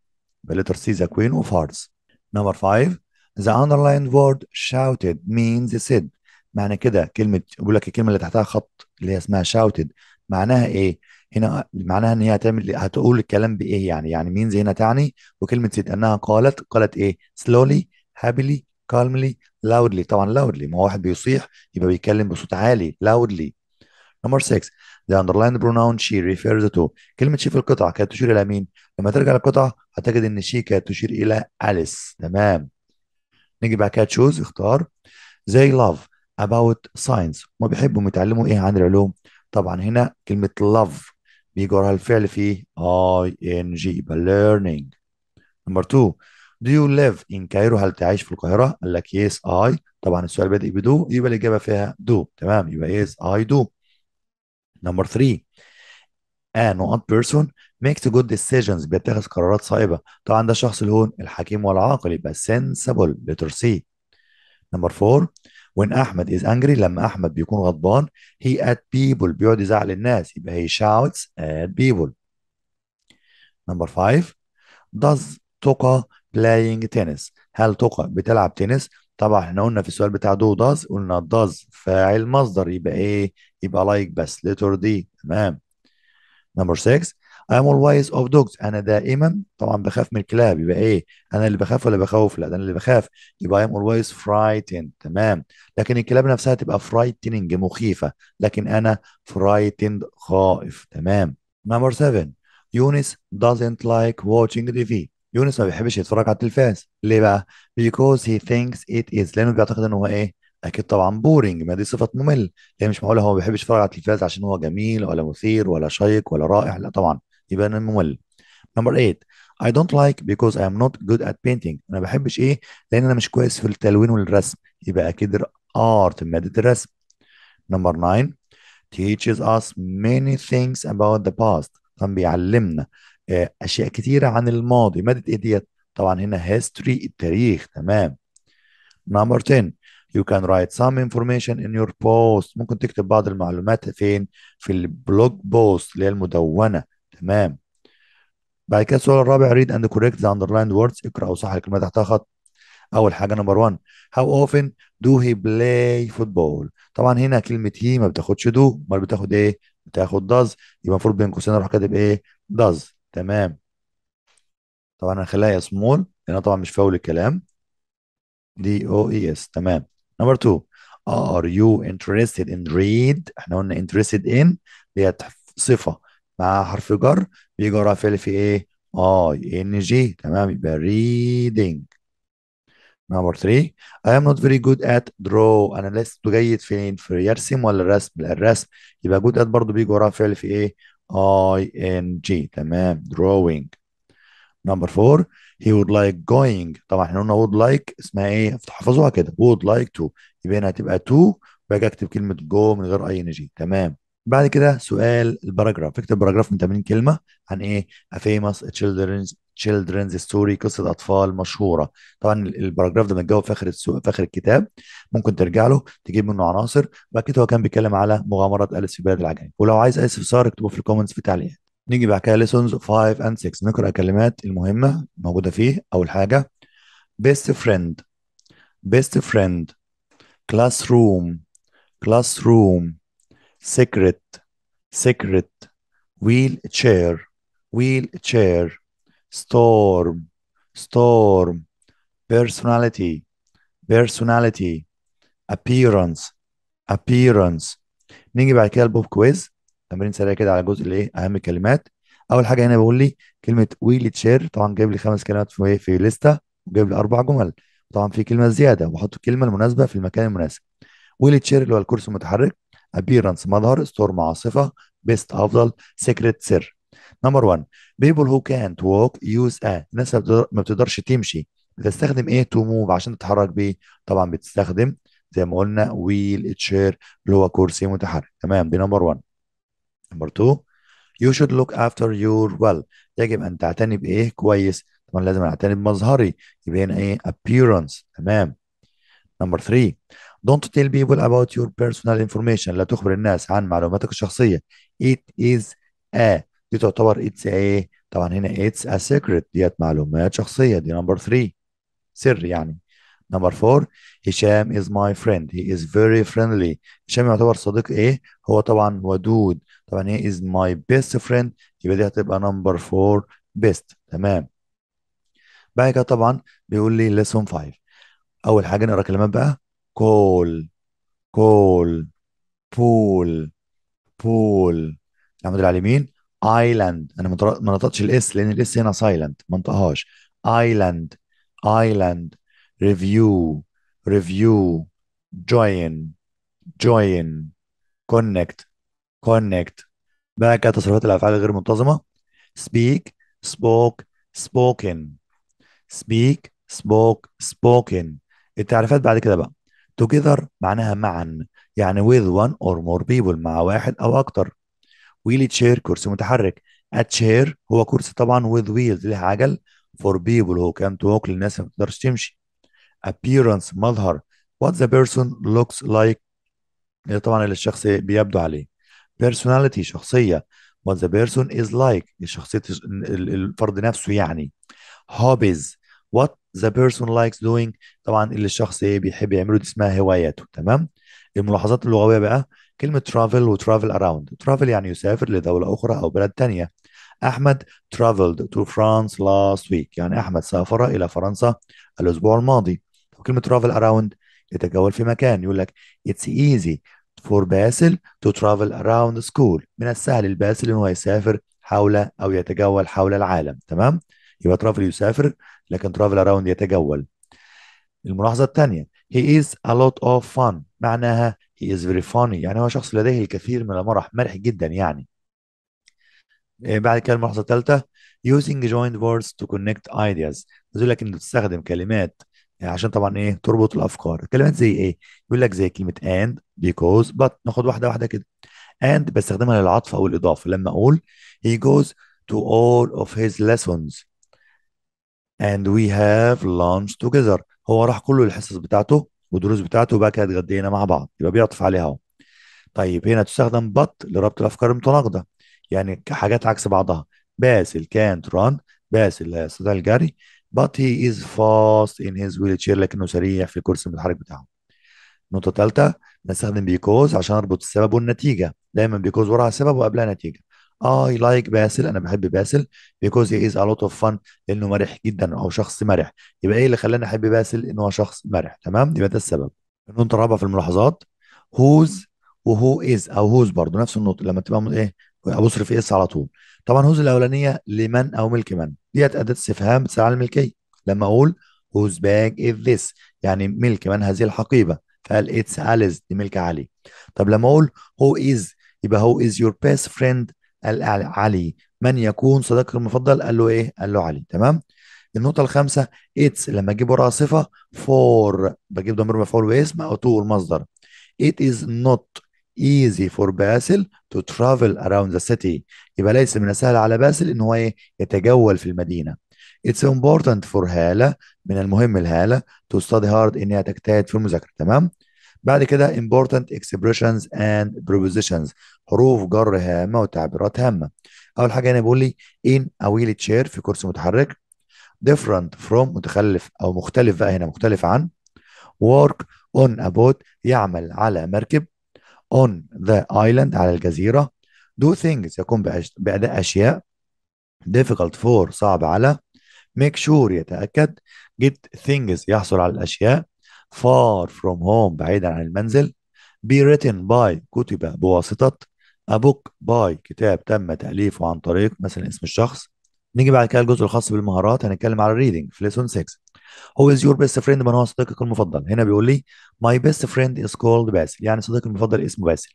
يبقى ليتر سي ذا كوين اوف ارتس نمبر 5 ذا underlined word shouted means said معنى كده كلمة بقول لك الكلمة اللي تحتها خط اللي هي اسمها shouted معناها ايه؟ هنا معناها ان هي هتعمل هتقول الكلام بايه يعني يعني مينز هنا تعني وكلمه سيد انها قالت قالت ايه سلولي هابلي كالملي لاودلي طبعا لاودلي ما هو واحد بيصيح يبقى بيتكلم بصوت عالي لاودلي نمبر 6 the underlined pronoun she refers to كلمه she في القطعه كانت تشير الى مين لما ترجع للقطعه هتجد ان she كانت تشير الى أليس تمام نيجي بعد كده تشوز اختار they love about science هما بيحبوا يتعلموا ايه عن العلوم طبعا هنا كلمه love بيجر وراها الفعل فيه اي ان جي يبقى ليرنينج نمبر 2 دو يو ليف ان كايرو هل تعيش في القاهرة؟ قال لك يس اي طبعا السؤال بادئ بدو يبقى الإجابة فيها دو تمام يبقى يس اي دو نمبر 3 ان odd بيرسون ميكس جود ديسيجنز بيتخذ قرارات صائبة طبعا ده شخص الهون الحكيم والعاقل يبقى سنسبل لتر سي نمبر 4 when احمد is angry لما احمد بيكون غضبان he at people بيقعد يزعل الناس يبقى he shouts at people number 5 does توكا playing tennis هل توكا بتلعب تنس طبعا احنا قلنا في السؤال بتاع دو داز قلنا داز فاعل مصدر يبقى ايه يبقى لايك like بس لتر دي تمام نمبر 6 I'm always of dogs انا دائما طبعا بخاف من الكلاب يبقى ايه انا اللي بخاف ولا بخوف لا ده انا اللي بخاف يبقى I'm always frightened تمام لكن الكلاب نفسها تبقى frightening مخيفة لكن انا frightened خائف تمام number 7 يونس doesn't like watching TV يونس ما بيحبش يتفرج على التلفاز ليه بقى because he thinks it is لانه بيعتقد ان هو ايه اكيد طبعا بورينج ما دي صفه ممل هي مش معقوله هو ما بيحبش يتفرج على التلفاز عشان هو جميل ولا مثير ولا شيق ولا رائع لا طبعا يبقى انا ممل نمبر 8 I don't like because I am not good at painting انا بحبش ايه لان انا مش كويس في التلوين والرسم يبقى اكيد art ماده الرسم نمبر 9 teaches us many things about the past كان بيعلمنا آه، اشياء كتيره عن الماضي ماده ايه ديت طبعا هنا history التاريخ تمام نمبر 10 you can write some information in your post ممكن تكتب بعض المعلومات فين في البلوج بوست اللي هي المدونه تمام بعد كده السؤال الرابع read and correct the underlined words اقرا او صحح الكلمات تحتها خط اول حاجه نمبر 1 how often do he play football طبعا هنا كلمه هي ما بتاخدش دو امال بتاخد ايه بتاخد does يبقى المفروض بين قوسين اروح كاتب ايه does تمام طبعا انا يا سمول لانها طبعا مش فاول الكلام دي او اي اس تمام نمبر 2 are you interested in read احنا قلنا interested in ديت صفه مع حرف جر بيجي وراه فعل في ايه؟ اي ان جي تمام يبقى ريدنج نمبر 3 I am not very good at draw انا لست جيد فين في يرسم ولا الرسم لا الرسم يبقى good at برضه بيجي وراه فعل في ايه؟ اي ان جي تمام drawing نمبر 4 he would like going طبعا احنا قلنا would like اسمها ايه؟ تحفظوها كده would like to يبقى هنا هتبقى to باجي اكتب كلمه go من غير اي ان جي تمام بعد كده سؤال الباراجراف اكتب باراجراف من 80 كلمه عن ايه A famous children's children's story قصه اطفال مشهوره طبعا الباراجراف ده متجاوب في اخر السو... في اخر الكتاب ممكن ترجع له تجيب منه عناصر واكيد هو كان بيتكلم على مغامره اليس في بلاد العجائب ولو عايز اي استفسار اكتبه في الكومنتس في التعليقات نيجي بعد كده ليسونز 5 اند 6 نقرا الكلمات المهمه موجوده فيه اول حاجه بيست فريند بيست فريند كلاس روم كلاس روم سكرت سكرت ويل تشير ويل تشير ستورم ستورم personality personality appearance appearance نيجي بعد كده البوب كويز تمرين سريع كده على جزء الايه اهم الكلمات اول حاجه هنا بيقول لي كلمه ويل تشير طبعا جايب لي خمس كلمات في إيه؟ في لسته وجايب لي اربع جمل طبعا في كلمه زياده وبحط الكلمه المناسبه في المكان المناسب ويل تشير اللي هو الكرسي المتحرك appearance مظهر storm عاصفة best أفضل secret سر نمبر 1 people who can't walk use a الناس ما بتقدرش تمشي بتستخدم ايه تو موف عشان تتحرك بيه طبعا بتستخدم زي ما قلنا ويل chair اللي هو كرسي متحرك تمام دي نمبر 1 نمبر 2 you should look after your well يجب ان تعتني بايه كويس طبعا لازم اعتني بمظهري يبقى هنا ايه appearance تمام نمبر 3 Don't tell people about your personal information لا تخبر الناس عن معلوماتك الشخصية It is a دي تعتبر it's a طبعا هنا it's a secret ديت معلومات شخصية دي number 3 سر يعني number 4 هشام is my friend he is very friendly هشام يعتبر صديق ايه هو طبعا ودود طبعا هي is my best friend يبقى دي هتبقى number 4 best تمام بعد كده طبعا بيقول لي lesson 5 اول حاجه نقرا كلمات بقى كول كول بول بول الحمد لله على اليمين ايلاند انا ما نطقتش الاس لان الاس هنا سايلنت ما نطقهاش ايلاند ايلاند ريفيو ريفيو جوين جوين كونكت كونكت بقى كده تصرفات الافعال غير منتظمه سبيك spoke spoken سبيك spoke spoken التعريفات بعد كده بقى together معناها معا يعني with one or more people مع واحد أو أكتر wheeled chair كرسي متحرك a chair هو كرسي طبعا with wheels له عجل for people هو كان توك للناس ما تقدرش تمشي appearance مظهر what the person looks like طبعا اللي الشخص بيبدو عليه personality شخصية what the person is like شخصية الفرد نفسه يعني hobbies what the person likes doing طبعا اللي الشخص ايه بيحب يعمله دي اسمها هواياته تمام الملاحظات اللغويه بقى كلمه ترافل وترافل اراوند ترافل يعني يسافر لدوله اخرى او بلد ثانيه احمد traveled to France last week يعني احمد سافر الى فرنسا الاسبوع الماضي وكلمه كلمه travel around يتجول في مكان يقول لك it's easy for باسل to travel around school من السهل لباسل ان هو يسافر حول او يتجول حول العالم تمام يبقى travel يسافر لكن ترافل اراوند يتجول الملاحظة الثانية he is a lot of fun معناها he is very funny يعني هو شخص لديه الكثير من المرح مرح جدا يعني إيه، بعد كده الملاحظة الثالثة using جوينت words to connect ideas بيقول لك انك تستخدم كلمات إيه، عشان طبعا ايه تربط الافكار كلمات زي ايه يقول لك زي كلمة and because but ناخد واحدة واحدة كده and بستخدمها للعطف او الاضافة لما اقول he goes to all of his lessons and we have lunch together هو راح كله الحصص بتاعته والدروس بتاعته وبقى كده اتغدينا مع بعض يبقى بيعطف عليها اهو طيب هنا تستخدم but لربط الافكار المتناقضه يعني كحاجات عكس بعضها باسل كانت ران باسل لا يستطيع الجري but he is fast in his wheelchair لكنه سريع في الكرسي المتحرك بتاعه نقطه ثالثه نستخدم because عشان اربط السبب والنتيجه دايما because وراها سبب وقبلها نتيجه آه، I like باسل انا بحب باسل بيكوز هي از ا لوت اوف فان لانه مرح جدا او شخص مرح يبقى ايه اللي خلاني احب باسل ان هو شخص مرح تمام يبقى ده السبب النقطه الرابعه في الملاحظات هوز وهو از او هوز برضه نفس النقطه لما تبقى ايه ابص في اس على طول طبعا هوز الاولانيه لمن او ملك من ديت اداه استفهام بتسال الملكيه لما اقول هوز باج از ذس يعني ملك من هذه الحقيبه فقال اتس أليس دي ملك علي طب لما اقول هو از يبقى هو از يور بيست فريند علي من يكون صديقك المفضل قال له ايه قال له علي تمام النقطة الخامسة اتس لما اجيب وراها صفة فور بجيب ضمير مفعول واسم او تو المصدر it is not easy for باسل to travel around the city يبقى ليس من السهل على باسل ان هو ايه يتجول في المدينة It's important for هالة من المهم الهالة to study hard إنها تجتهد في المذاكرة تمام بعد كده important expressions and propositions حروف جر هامة وتعبيرات هامة أول حاجة هنا يعني بيقول لي in a wheelchair في كرسي متحرك different from متخلف أو مختلف بقى هنا مختلف عن work on a boat يعمل على مركب on the island على الجزيرة do things يقوم بأداء أشياء difficult for صعب على make sure يتأكد get things يحصل على الأشياء far from home بعيدا عن المنزل be written by كتب بواسطة a book by كتاب تم تأليفه عن طريق مثلا اسم الشخص نيجي بعد كده الجزء الخاص بالمهارات هنتكلم على الريدنج في lesson 6 هو از يور بيست friend من هو صديقك المفضل هنا بيقول لي ماي بيست friend از كولد باسل يعني صديقي المفضل اسمه باسل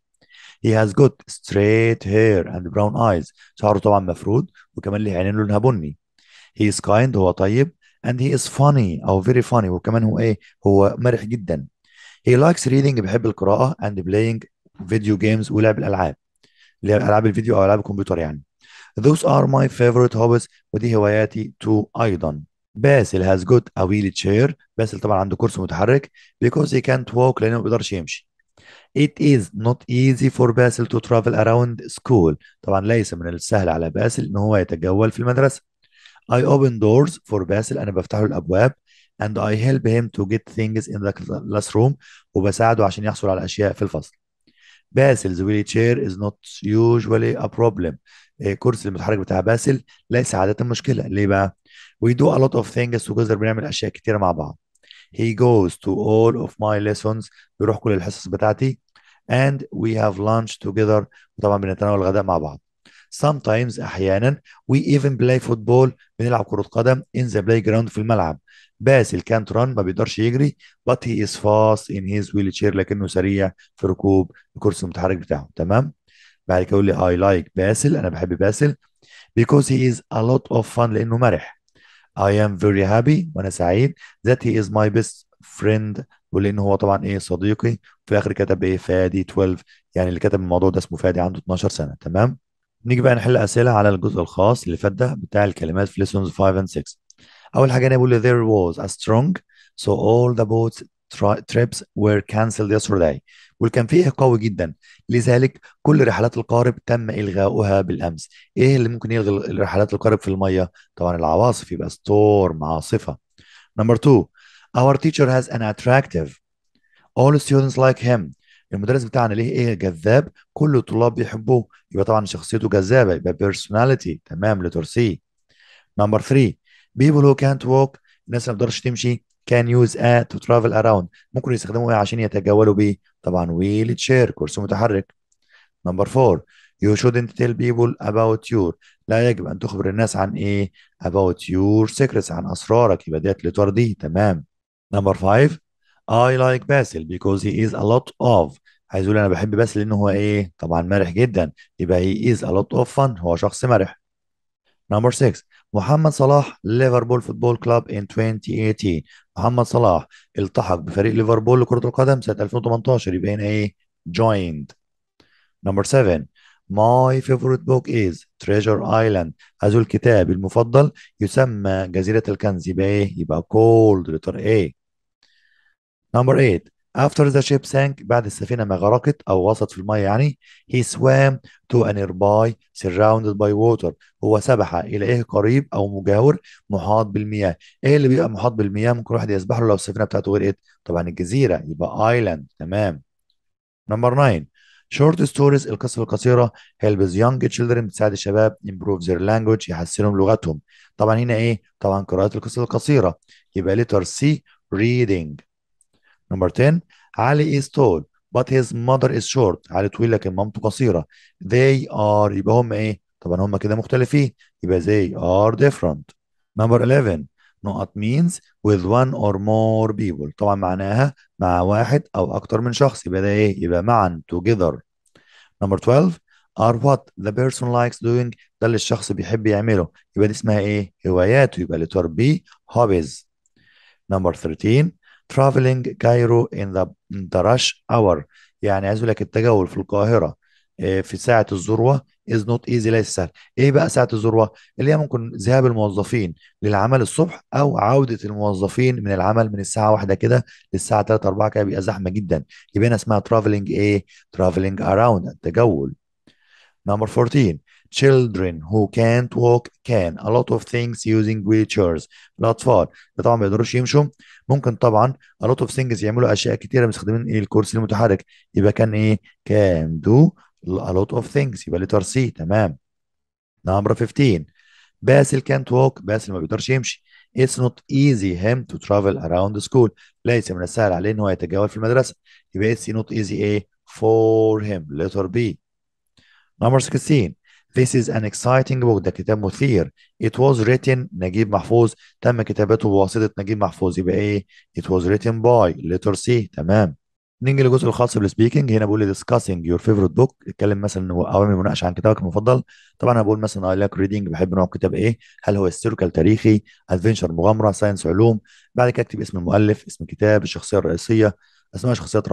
He has good straight hair and brown eyes شعره طبعا مفرود وكمان ليه عينين لونها بني He is kind هو طيب and he is funny او very funny وكمان هو ايه هو مرح جدا he likes reading بيحب القراءة and playing video games ولعب الألعاب اللي هي ألعاب الفيديو أو ألعاب الكمبيوتر يعني those are my favorite hobbies ودي هواياتي too أيضا باسل has got a wheelchair باسل طبعا عنده كرسي متحرك because he can't walk لأنه ما بيقدرش يمشي It is not easy for Basil to travel around school طبعا ليس من السهل على باسل ان هو يتجول في المدرسة I open doors for باسل انا بفتح له الابواب and I help him to get things in the classroom وبساعده عشان يحصل على اشياء في الفصل. Basil's wheelchair is not usually a problem. كرسي المتحرك بتاع باسل ليس عادة مشكلة، ليه بقى؟ We do a lot of things together بنعمل اشياء كتيرة مع بعض. He goes to all of my lessons بيروح كل الحصص بتاعتي and we have lunch together وطبعا بنتناول الغداء مع بعض. sometimes احيانا we even play football بنلعب كرة قدم in the playground في الملعب باسل كانت ران ما بيقدرش يجري but he is fast in his wheelchair لكنه سريع في ركوب الكرسي المتحرك بتاعه تمام بعد كده يقول لي I like باسل انا بحب باسل because he is a lot of fun لانه مرح I am very happy وانا سعيد that he is my best friend ولان هو طبعا ايه صديقي في الاخر كتب ايه فادي 12 يعني اللي كتب الموضوع ده اسمه فادي عنده 12 سنه تمام نيجي بقى نحل اسئله على الجزء الخاص اللي فات ده بتاع الكلمات في lessons 5 and 6 اول حاجه انا بقول there was a strong so all the boats trips were cancelled yesterday والكان فيه قوي جدا لذلك كل رحلات القارب تم الغاؤها بالامس ايه اللي ممكن يلغي رحلات القارب في الميه طبعا العواصف يبقى ستورم عاصفه نمبر 2 our teacher has an attractive all students like him المدرس بتاعنا ليه ايه جذاب كل الطلاب بيحبوه يبقى طبعا شخصيته جذابه يبقى بيرسوناليتي تمام سي نمبر 3 بيبول هو كانت ووك الناس اللي ما بتقدرش تمشي كان يوز ا تو ترافل اراوند ممكن يستخدموا ايه عشان يتجولوا بيه طبعا ويل تشير كرسي متحرك نمبر 4 يو شودنت تيل بيبول اباوت يور لا يجب ان تخبر الناس عن ايه اباوت يور سيكريتس عن اسرارك يبقى ديت لترضيه تمام نمبر 5 I like باسل because he is a lot of عايز يقول انا بحب باسل لانه هو ايه طبعا مرح جدا يبقى he is a lot of fun هو شخص مرح Number 6 محمد صلاح ليفربول فوتبول كلاب in 2018 محمد صلاح التحق بفريق ليفربول لكرة القدم سنة 2018 يبقى هنا ايه joined Number 7 My favorite book is Treasure Island هذا الكتاب المفضل يسمى جزيرة الكنز يبقى ايه يبقى كولد letter A Number 8 After the ship sank بعد السفينة ما غرقت أو غطت في المية يعني he swam to a nearby surrounded by water هو سبح إلى إيه قريب أو مجاور محاط بالمياه إيه اللي بيبقى محاط بالمياه ممكن واحد يسبح له لو السفينة بتاعته غرقت طبعا الجزيرة يبقى island تمام Number 9 Short stories القصة القصيرة helps young children بتساعد الشباب improve their language يحسنوا لغتهم طبعا هنا ايه طبعا قراءة القصة القصيرة يبقى letter C reading نمبر 10 علي is tall but his mother is short علي طويل لكن مامته قصيرة they are يبقى هم ايه طبعا هم كده مختلفين يبقى they are different نمبر 11 نقط means with one or more people طبعا معناها مع واحد او اكتر من شخص يبقى ده ايه يبقى معا together نمبر 12 are what the person likes doing ده اللي الشخص بيحب يعمله يبقى دي اسمها ايه هواياته يبقى letter B hobbies number 13 traveling Cairo in the, in the rush hour يعني عايز اقول لك التجول في القاهره آه، في ساعه الذروه is not easy ليس سهل ايه بقى ساعه الذروه اللي هي ممكن ذهاب الموظفين للعمل الصبح او عوده الموظفين من العمل من الساعه واحدة كده للساعه 3 4 كده بيبقى زحمه جدا يبقى هنا اسمها traveling ايه traveling around التجول Number 14 children who can't walk can a lot of things using wheelchairs الأطفال اللي طبعا ما بيقدروش يمشوا ممكن طبعا الوت اوف ثينجز يعملوا اشياء كتيره مستخدمين ايه الكرسي المتحرك يبقى كان ايه كان دو الوت اوف ثينجز يبقى لتر سي تمام نمبر 15 باسل كانت ووك باسل ما بيقدرش يمشي It's not easy him to travel around the school. ليس من السهل عليه ان هو يتجول في المدرسة. يبقى it's not easy A إيه؟ for him. Letter B. Number 16. This is an exciting book ده كتاب مثير It was written نجيب محفوظ تم كتابته بواسطة نجيب محفوظ يبقى ايه It was written by letter C تمام نيجي للجزء الخاص بالسبيكنج هنا بقول discussing your favorite book اتكلم مثلا اوامر مناقشه عن كتابك المفضل طبعا انا بقول مثلا اي لايك ريدنج بحب نوع كتاب ايه هل هو هيستوريكال تاريخي ادفنشر مغامره ساينس علوم بعد كده اكتب اسم المؤلف اسم الكتاب الشخصيه الرئيسيه اسماء شخصيات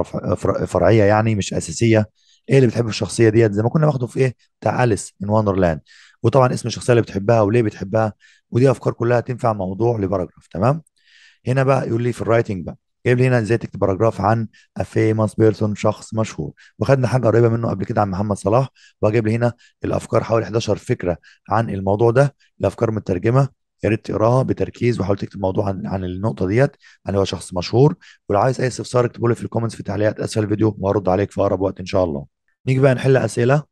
فرعيه يعني مش اساسيه ايه اللي بتحب الشخصيه ديت زي ما كنا واخده في ايه بتاع اليس ان وندرلاند وطبعا اسم الشخصيه اللي بتحبها وليه بتحبها ودي افكار كلها تنفع موضوع لباراجراف تمام هنا بقى يقول لي في الرايتنج بقى جايب لي هنا ازاي تكتب باراجراف عن افيمس بيرسون شخص مشهور وخدنا حاجه قريبه منه قبل كده عن محمد صلاح وجايب لي هنا الافكار حوالي 11 فكره عن الموضوع ده الافكار مترجمه يا ريت تقراها بتركيز وحاول تكتب موضوع عن, عن النقطه ديت عن هو شخص مشهور ولو عايز اي استفسار اكتبه لي في الكومنتس في تعليقات اسفل الفيديو وهرد عليك في اقرب وقت ان شاء الله نيجي بقى نحل اسئله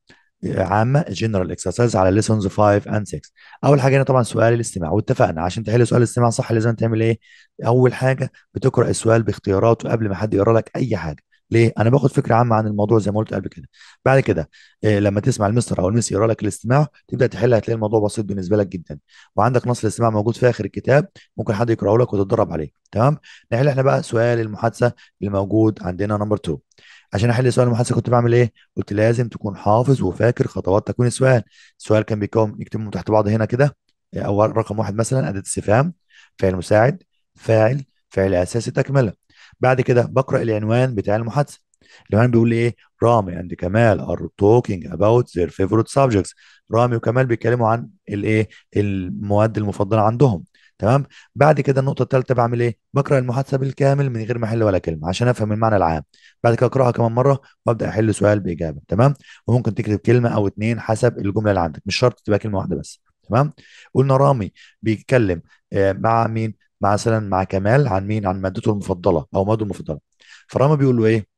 عامه جنرال اكسرسايز على ليسونز 5 اند 6 اول حاجه هنا طبعا سؤال الاستماع واتفقنا عشان تحل سؤال الاستماع صح لازم تعمل ايه اول حاجه بتقرا السؤال باختياراته قبل ما حد يقرا لك اي حاجه ليه؟ انا باخد فكره عامه عن الموضوع زي ما قلت قبل كده. بعد كده إيه لما تسمع المستر او المس يقرا لك الاستماع تبدا تحل هتلاقي الموضوع بسيط بالنسبه لك جدا. وعندك نص الاستماع موجود في اخر الكتاب ممكن حد يقراه لك وتتدرب عليه، تمام؟ نحل احنا بقى سؤال المحادثه اللي موجود عندنا نمبر 2. عشان احل سؤال المحادثه كنت بعمل ايه؟ قلت لازم تكون حافظ وفاكر خطوات تكوين السؤال، السؤال كان بيكون نكتبهم تحت بعض هنا كده اول رقم واحد مثلا اداه استفهام فعل مساعد فاعل فعل اساسي تكمله بعد كده بقرا العنوان بتاع المحادثه العنوان بيقول لي ايه؟ رامي اند كمال ار توكينج اباوت ذير فيفورت سبجكتس رامي وكمال بيتكلموا عن الايه؟ المواد المفضله عندهم تمام بعد كده النقطه الثالثه بعمل ايه بقرا المحادثه بالكامل من غير ما احل ولا كلمه عشان افهم المعنى العام بعد كده اقراها كمان مره وابدا احل سؤال باجابه تمام وممكن تكتب كلمه او اتنين حسب الجمله اللي عندك مش شرط تبقى كلمه واحده بس تمام قلنا رامي بيتكلم آه، مع مين مع مثلا مع كمال عن مين عن مادته المفضله او مادته المفضله فرامي بيقول له ايه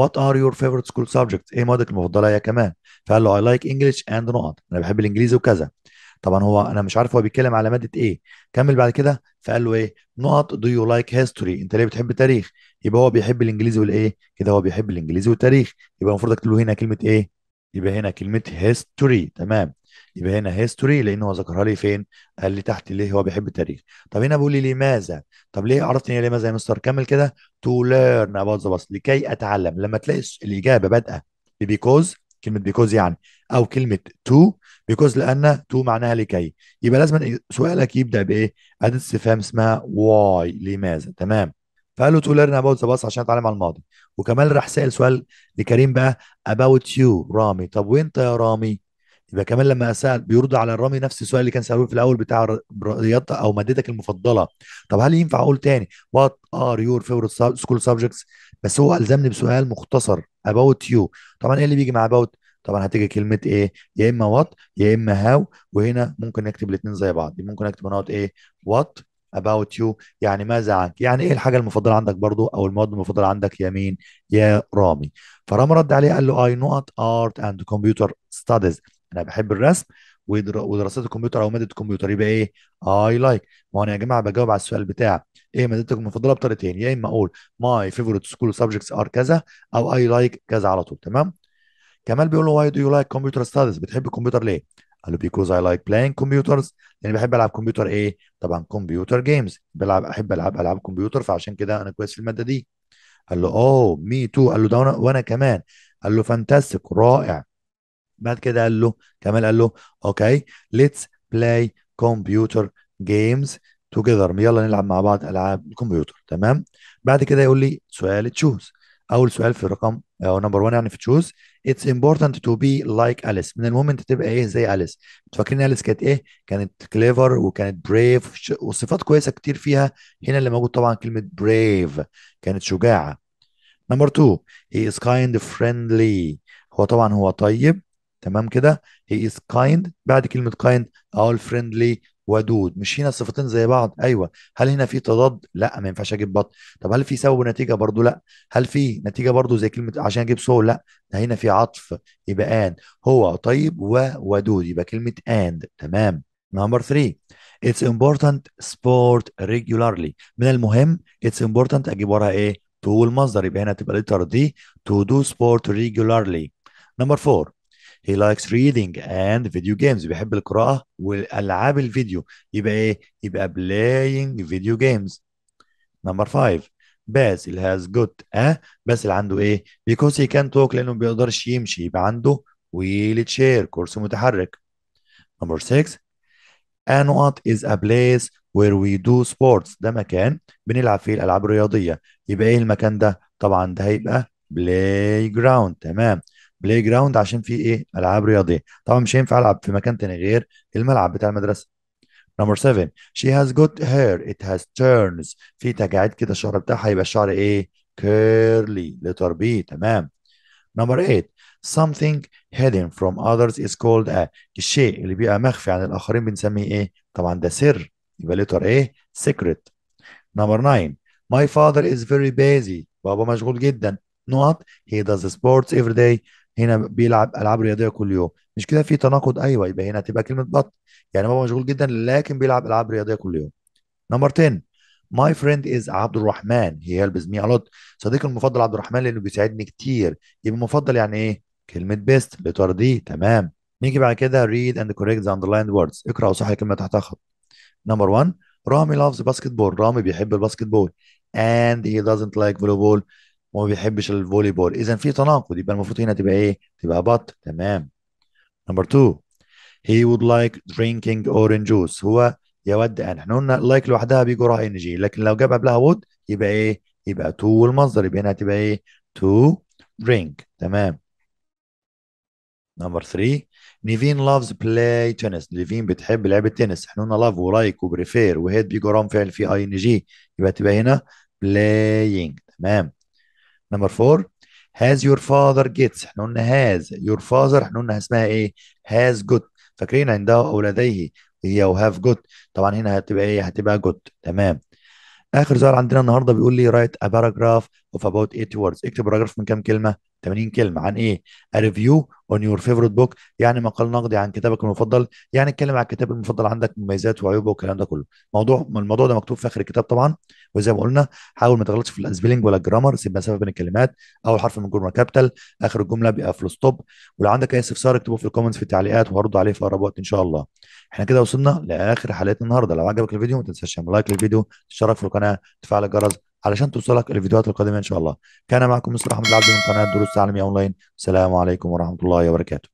What are your favorite school subjects؟ ايه مادتك المفضله يا كمال؟ فقال له I like English and نقط انا بحب الانجليزي وكذا طبعا هو انا مش عارف هو بيتكلم على ماده ايه كمل بعد كده فقال له ايه نقط دو يو لايك هيستوري انت ليه بتحب تاريخ يبقى هو بيحب الانجليزي والايه كده هو بيحب الانجليزي والتاريخ يبقى المفروض اكتب له هنا كلمه ايه يبقى هنا كلمه هيستوري تمام يبقى هنا هيستوري لان هو ذكرها لي فين قال لي تحت ليه هو بيحب التاريخ طب هنا بيقول لي لماذا طب ليه عرفت ان لماذا يا مستر كمل كده تو ليرن اباوت ذا لكي اتعلم لما تلاقي الاجابه بادئه ببيكوز كلمه بيكوز يعني او كلمه تو بيكوز لان تو معناها لكي يبقى لازم سؤالك يبدا بايه؟ اداه استفهام اسمها واي لماذا تمام فقال له تو ليرن اباوت ذا عشان اتعلم على الماضي وكمان راح سال سؤال لكريم بقى اباوت يو رامي طب وانت يا رامي يبقى كمان لما اسال بيرد على الرامي نفس السؤال اللي كان سالوه في الاول بتاع رياضتك او مادتك المفضله طب هل ينفع اقول تاني وات ار يور فيفورت سكول سبجكتس بس هو الزمني بسؤال مختصر اباوت يو طبعا ايه اللي بيجي مع اباوت طبعا هتيجي كلمه ايه يا اما وات يا اما هاو وهنا ممكن نكتب الاثنين زي بعض ممكن اكتب هنا ايه وات about you يعني ماذا عنك يعني ايه الحاجه المفضله عندك برضو او المواد المفضله عندك يا مين يا رامي فرامي رد عليه قال له اي نوت ارت اند كمبيوتر ستاديز انا بحب الرسم ودراسات الكمبيوتر او ماده الكمبيوتر يبقى ايه اي لايك ما انا يا جماعه بجاوب على السؤال بتاع ايه مادتك المفضله بطريقتين يا اما اقول ماي فيفورت سكول سبجكتس ار كذا او اي لايك كذا على طول تمام كمال بيقول له واي دو يو لايك كمبيوتر ستاديز بتحب الكمبيوتر ليه؟ قال له بيكوز اي لايك بلاينج كمبيوترز يعني بحب العب كمبيوتر ايه؟ طبعا كمبيوتر جيمز بلعب احب العب العاب كمبيوتر فعشان كده انا كويس في الماده دي قال له اوه مي تو قال له ده وانا كمان قال له فانتاستيك رائع بعد كده قال له كمال قال له اوكي ليتس بلاي كمبيوتر جيمز توجذر يلا نلعب مع بعض العاب الكمبيوتر تمام بعد كده يقول لي سؤال تشوز اول سؤال في رقم او نمبر 1 يعني في تشوز اتس امبورتنت تو بي لايك اليس من المهم انت تبقى ايه زي اليس فاكرين اليس كانت ايه كانت كليفر وكانت بريف وصفات كويسه كتير فيها هنا اللي موجود طبعا كلمه بريف كانت شجاعه نمبر 2 هي از كايند فريندلي هو طبعا هو طيب تمام كده هي از كايند بعد كلمه كايند اقول فريندلي ودود مش هنا صفتين زي بعض ايوه هل هنا في تضاد لا ما ينفعش اجيب بط طب هل في سبب ونتيجه برضو لا هل في نتيجه برضو زي كلمه عشان اجيب سو لا ده هنا في عطف يبقى ان هو طيب وودود يبقى كلمه اند تمام نمبر 3 it's important sport regularly من المهم it's important اجيب وراها ايه to مصدر يبقى هنا تبقى لتر دي to do sport regularly نمبر 4 he likes reading and video games بيحب القراءة والألعاب الفيديو يبقى إيه؟ يبقى playing video games number five باسل has good a باسل عنده إيه؟ because he can't walk لأنه ما بيقدرش يمشي يبقى عنده wheelchair كرسي متحرك number six Anuat is a place where we do sports ده مكان بنلعب فيه الألعاب الرياضية يبقى إيه المكان ده؟ طبعا ده هيبقى play ground تمام بلاي جراوند عشان فيه ايه العاب رياضيه طبعا مش هينفع العب في مكان تاني غير الملعب بتاع المدرسه نمبر 7 she has got hair it has turns في تجاعيد كده الشعر بتاعها يبقى الشعر ايه كيرلي لتربيه تمام نمبر 8 something hidden from others is called a الشيء اللي بيبقى مخفي عن الاخرين بنسميه ايه طبعا ده سر يبقى لتر ايه secret نمبر 9 my father is very busy بابا مشغول جدا not he does sports every day هنا بيلعب العاب رياضيه كل يوم مش كده في تناقض ايوه يبقى هنا تبقى كلمه بط يعني هو مشغول جدا لكن بيلعب العاب رياضيه كل يوم نمبر 10 ماي فريند از عبد الرحمن هي هيلبز مي الوت صديقي المفضل عبد الرحمن لانه بيساعدني كتير يبقى مفضل يعني ايه كلمه بيست بترضيه تمام نيجي بعد كده ريد اند كوريكت ذا underlined ووردز اقرا وصحح الكلمه تحت خط نمبر 1 رامي لافز باسكت بول رامي بيحب الباسكت بول هي دازنت لايك فولي بول وما بيحبش الفولي بول اذا في تناقض يبقى المفروض هنا تبقى ايه تبقى بط تمام نمبر 2 he would like drinking orange juice هو يود ان احنا قلنا لايك لوحدها بيجو وراها ان جي لكن لو جاب قبلها وود يبقى ايه يبقى تو والمصدر يبقى هنا تبقى ايه تو drink تمام نمبر 3 نيفين لافز بلاي تنس نيفين بتحب لعبه التنس احنا قلنا لاف ولايك وبريفير وهيد بيجو وراهم فعل في اي ان جي يبقى تبقى هنا بلاينج تمام نمبر 4 هاز يور فاذر جيتس احنا قلنا هاز يور فاذر احنا قلنا اسمها ايه هاز جود فاكرين عنده او لديه هي هاف جود طبعا هنا هتبقى ايه هتبقى جود تمام اخر سؤال عندنا النهارده بيقول لي رايت ا باراجراف اوف اباوت 8 words اكتب باراجراف من كام كلمه 80 كلمه عن ايه ا ريفيو اون يور فيفورت بوك يعني مقال نقدي عن كتابك المفضل يعني اتكلم عن الكتاب المفضل عندك مميزاته وعيوبه والكلام ده كله موضوع الموضوع ده مكتوب في اخر الكتاب طبعا وزي ما قلنا حاول ما تغلطش في الاسبيلنج ولا الجرامر سيب مسافه بين الكلمات اول حرف من الجمله كابيتال اخر الجمله بيبقى فول ستوب ولو عندك اي استفسار اكتبه في الكومنتس في التعليقات وهرد عليه في اقرب وقت ان شاء الله احنا كده وصلنا لاخر حلقتنا النهارده لو عجبك الفيديو ما تنساش تعمل لايك للفيديو تشترك في القناه تفعل الجرس علشان توصلك الفيديوهات القادمه ان شاء الله كان معكم مصطفى احمد العبد من قناه دروس تعليميه اونلاين السلام عليكم ورحمه الله وبركاته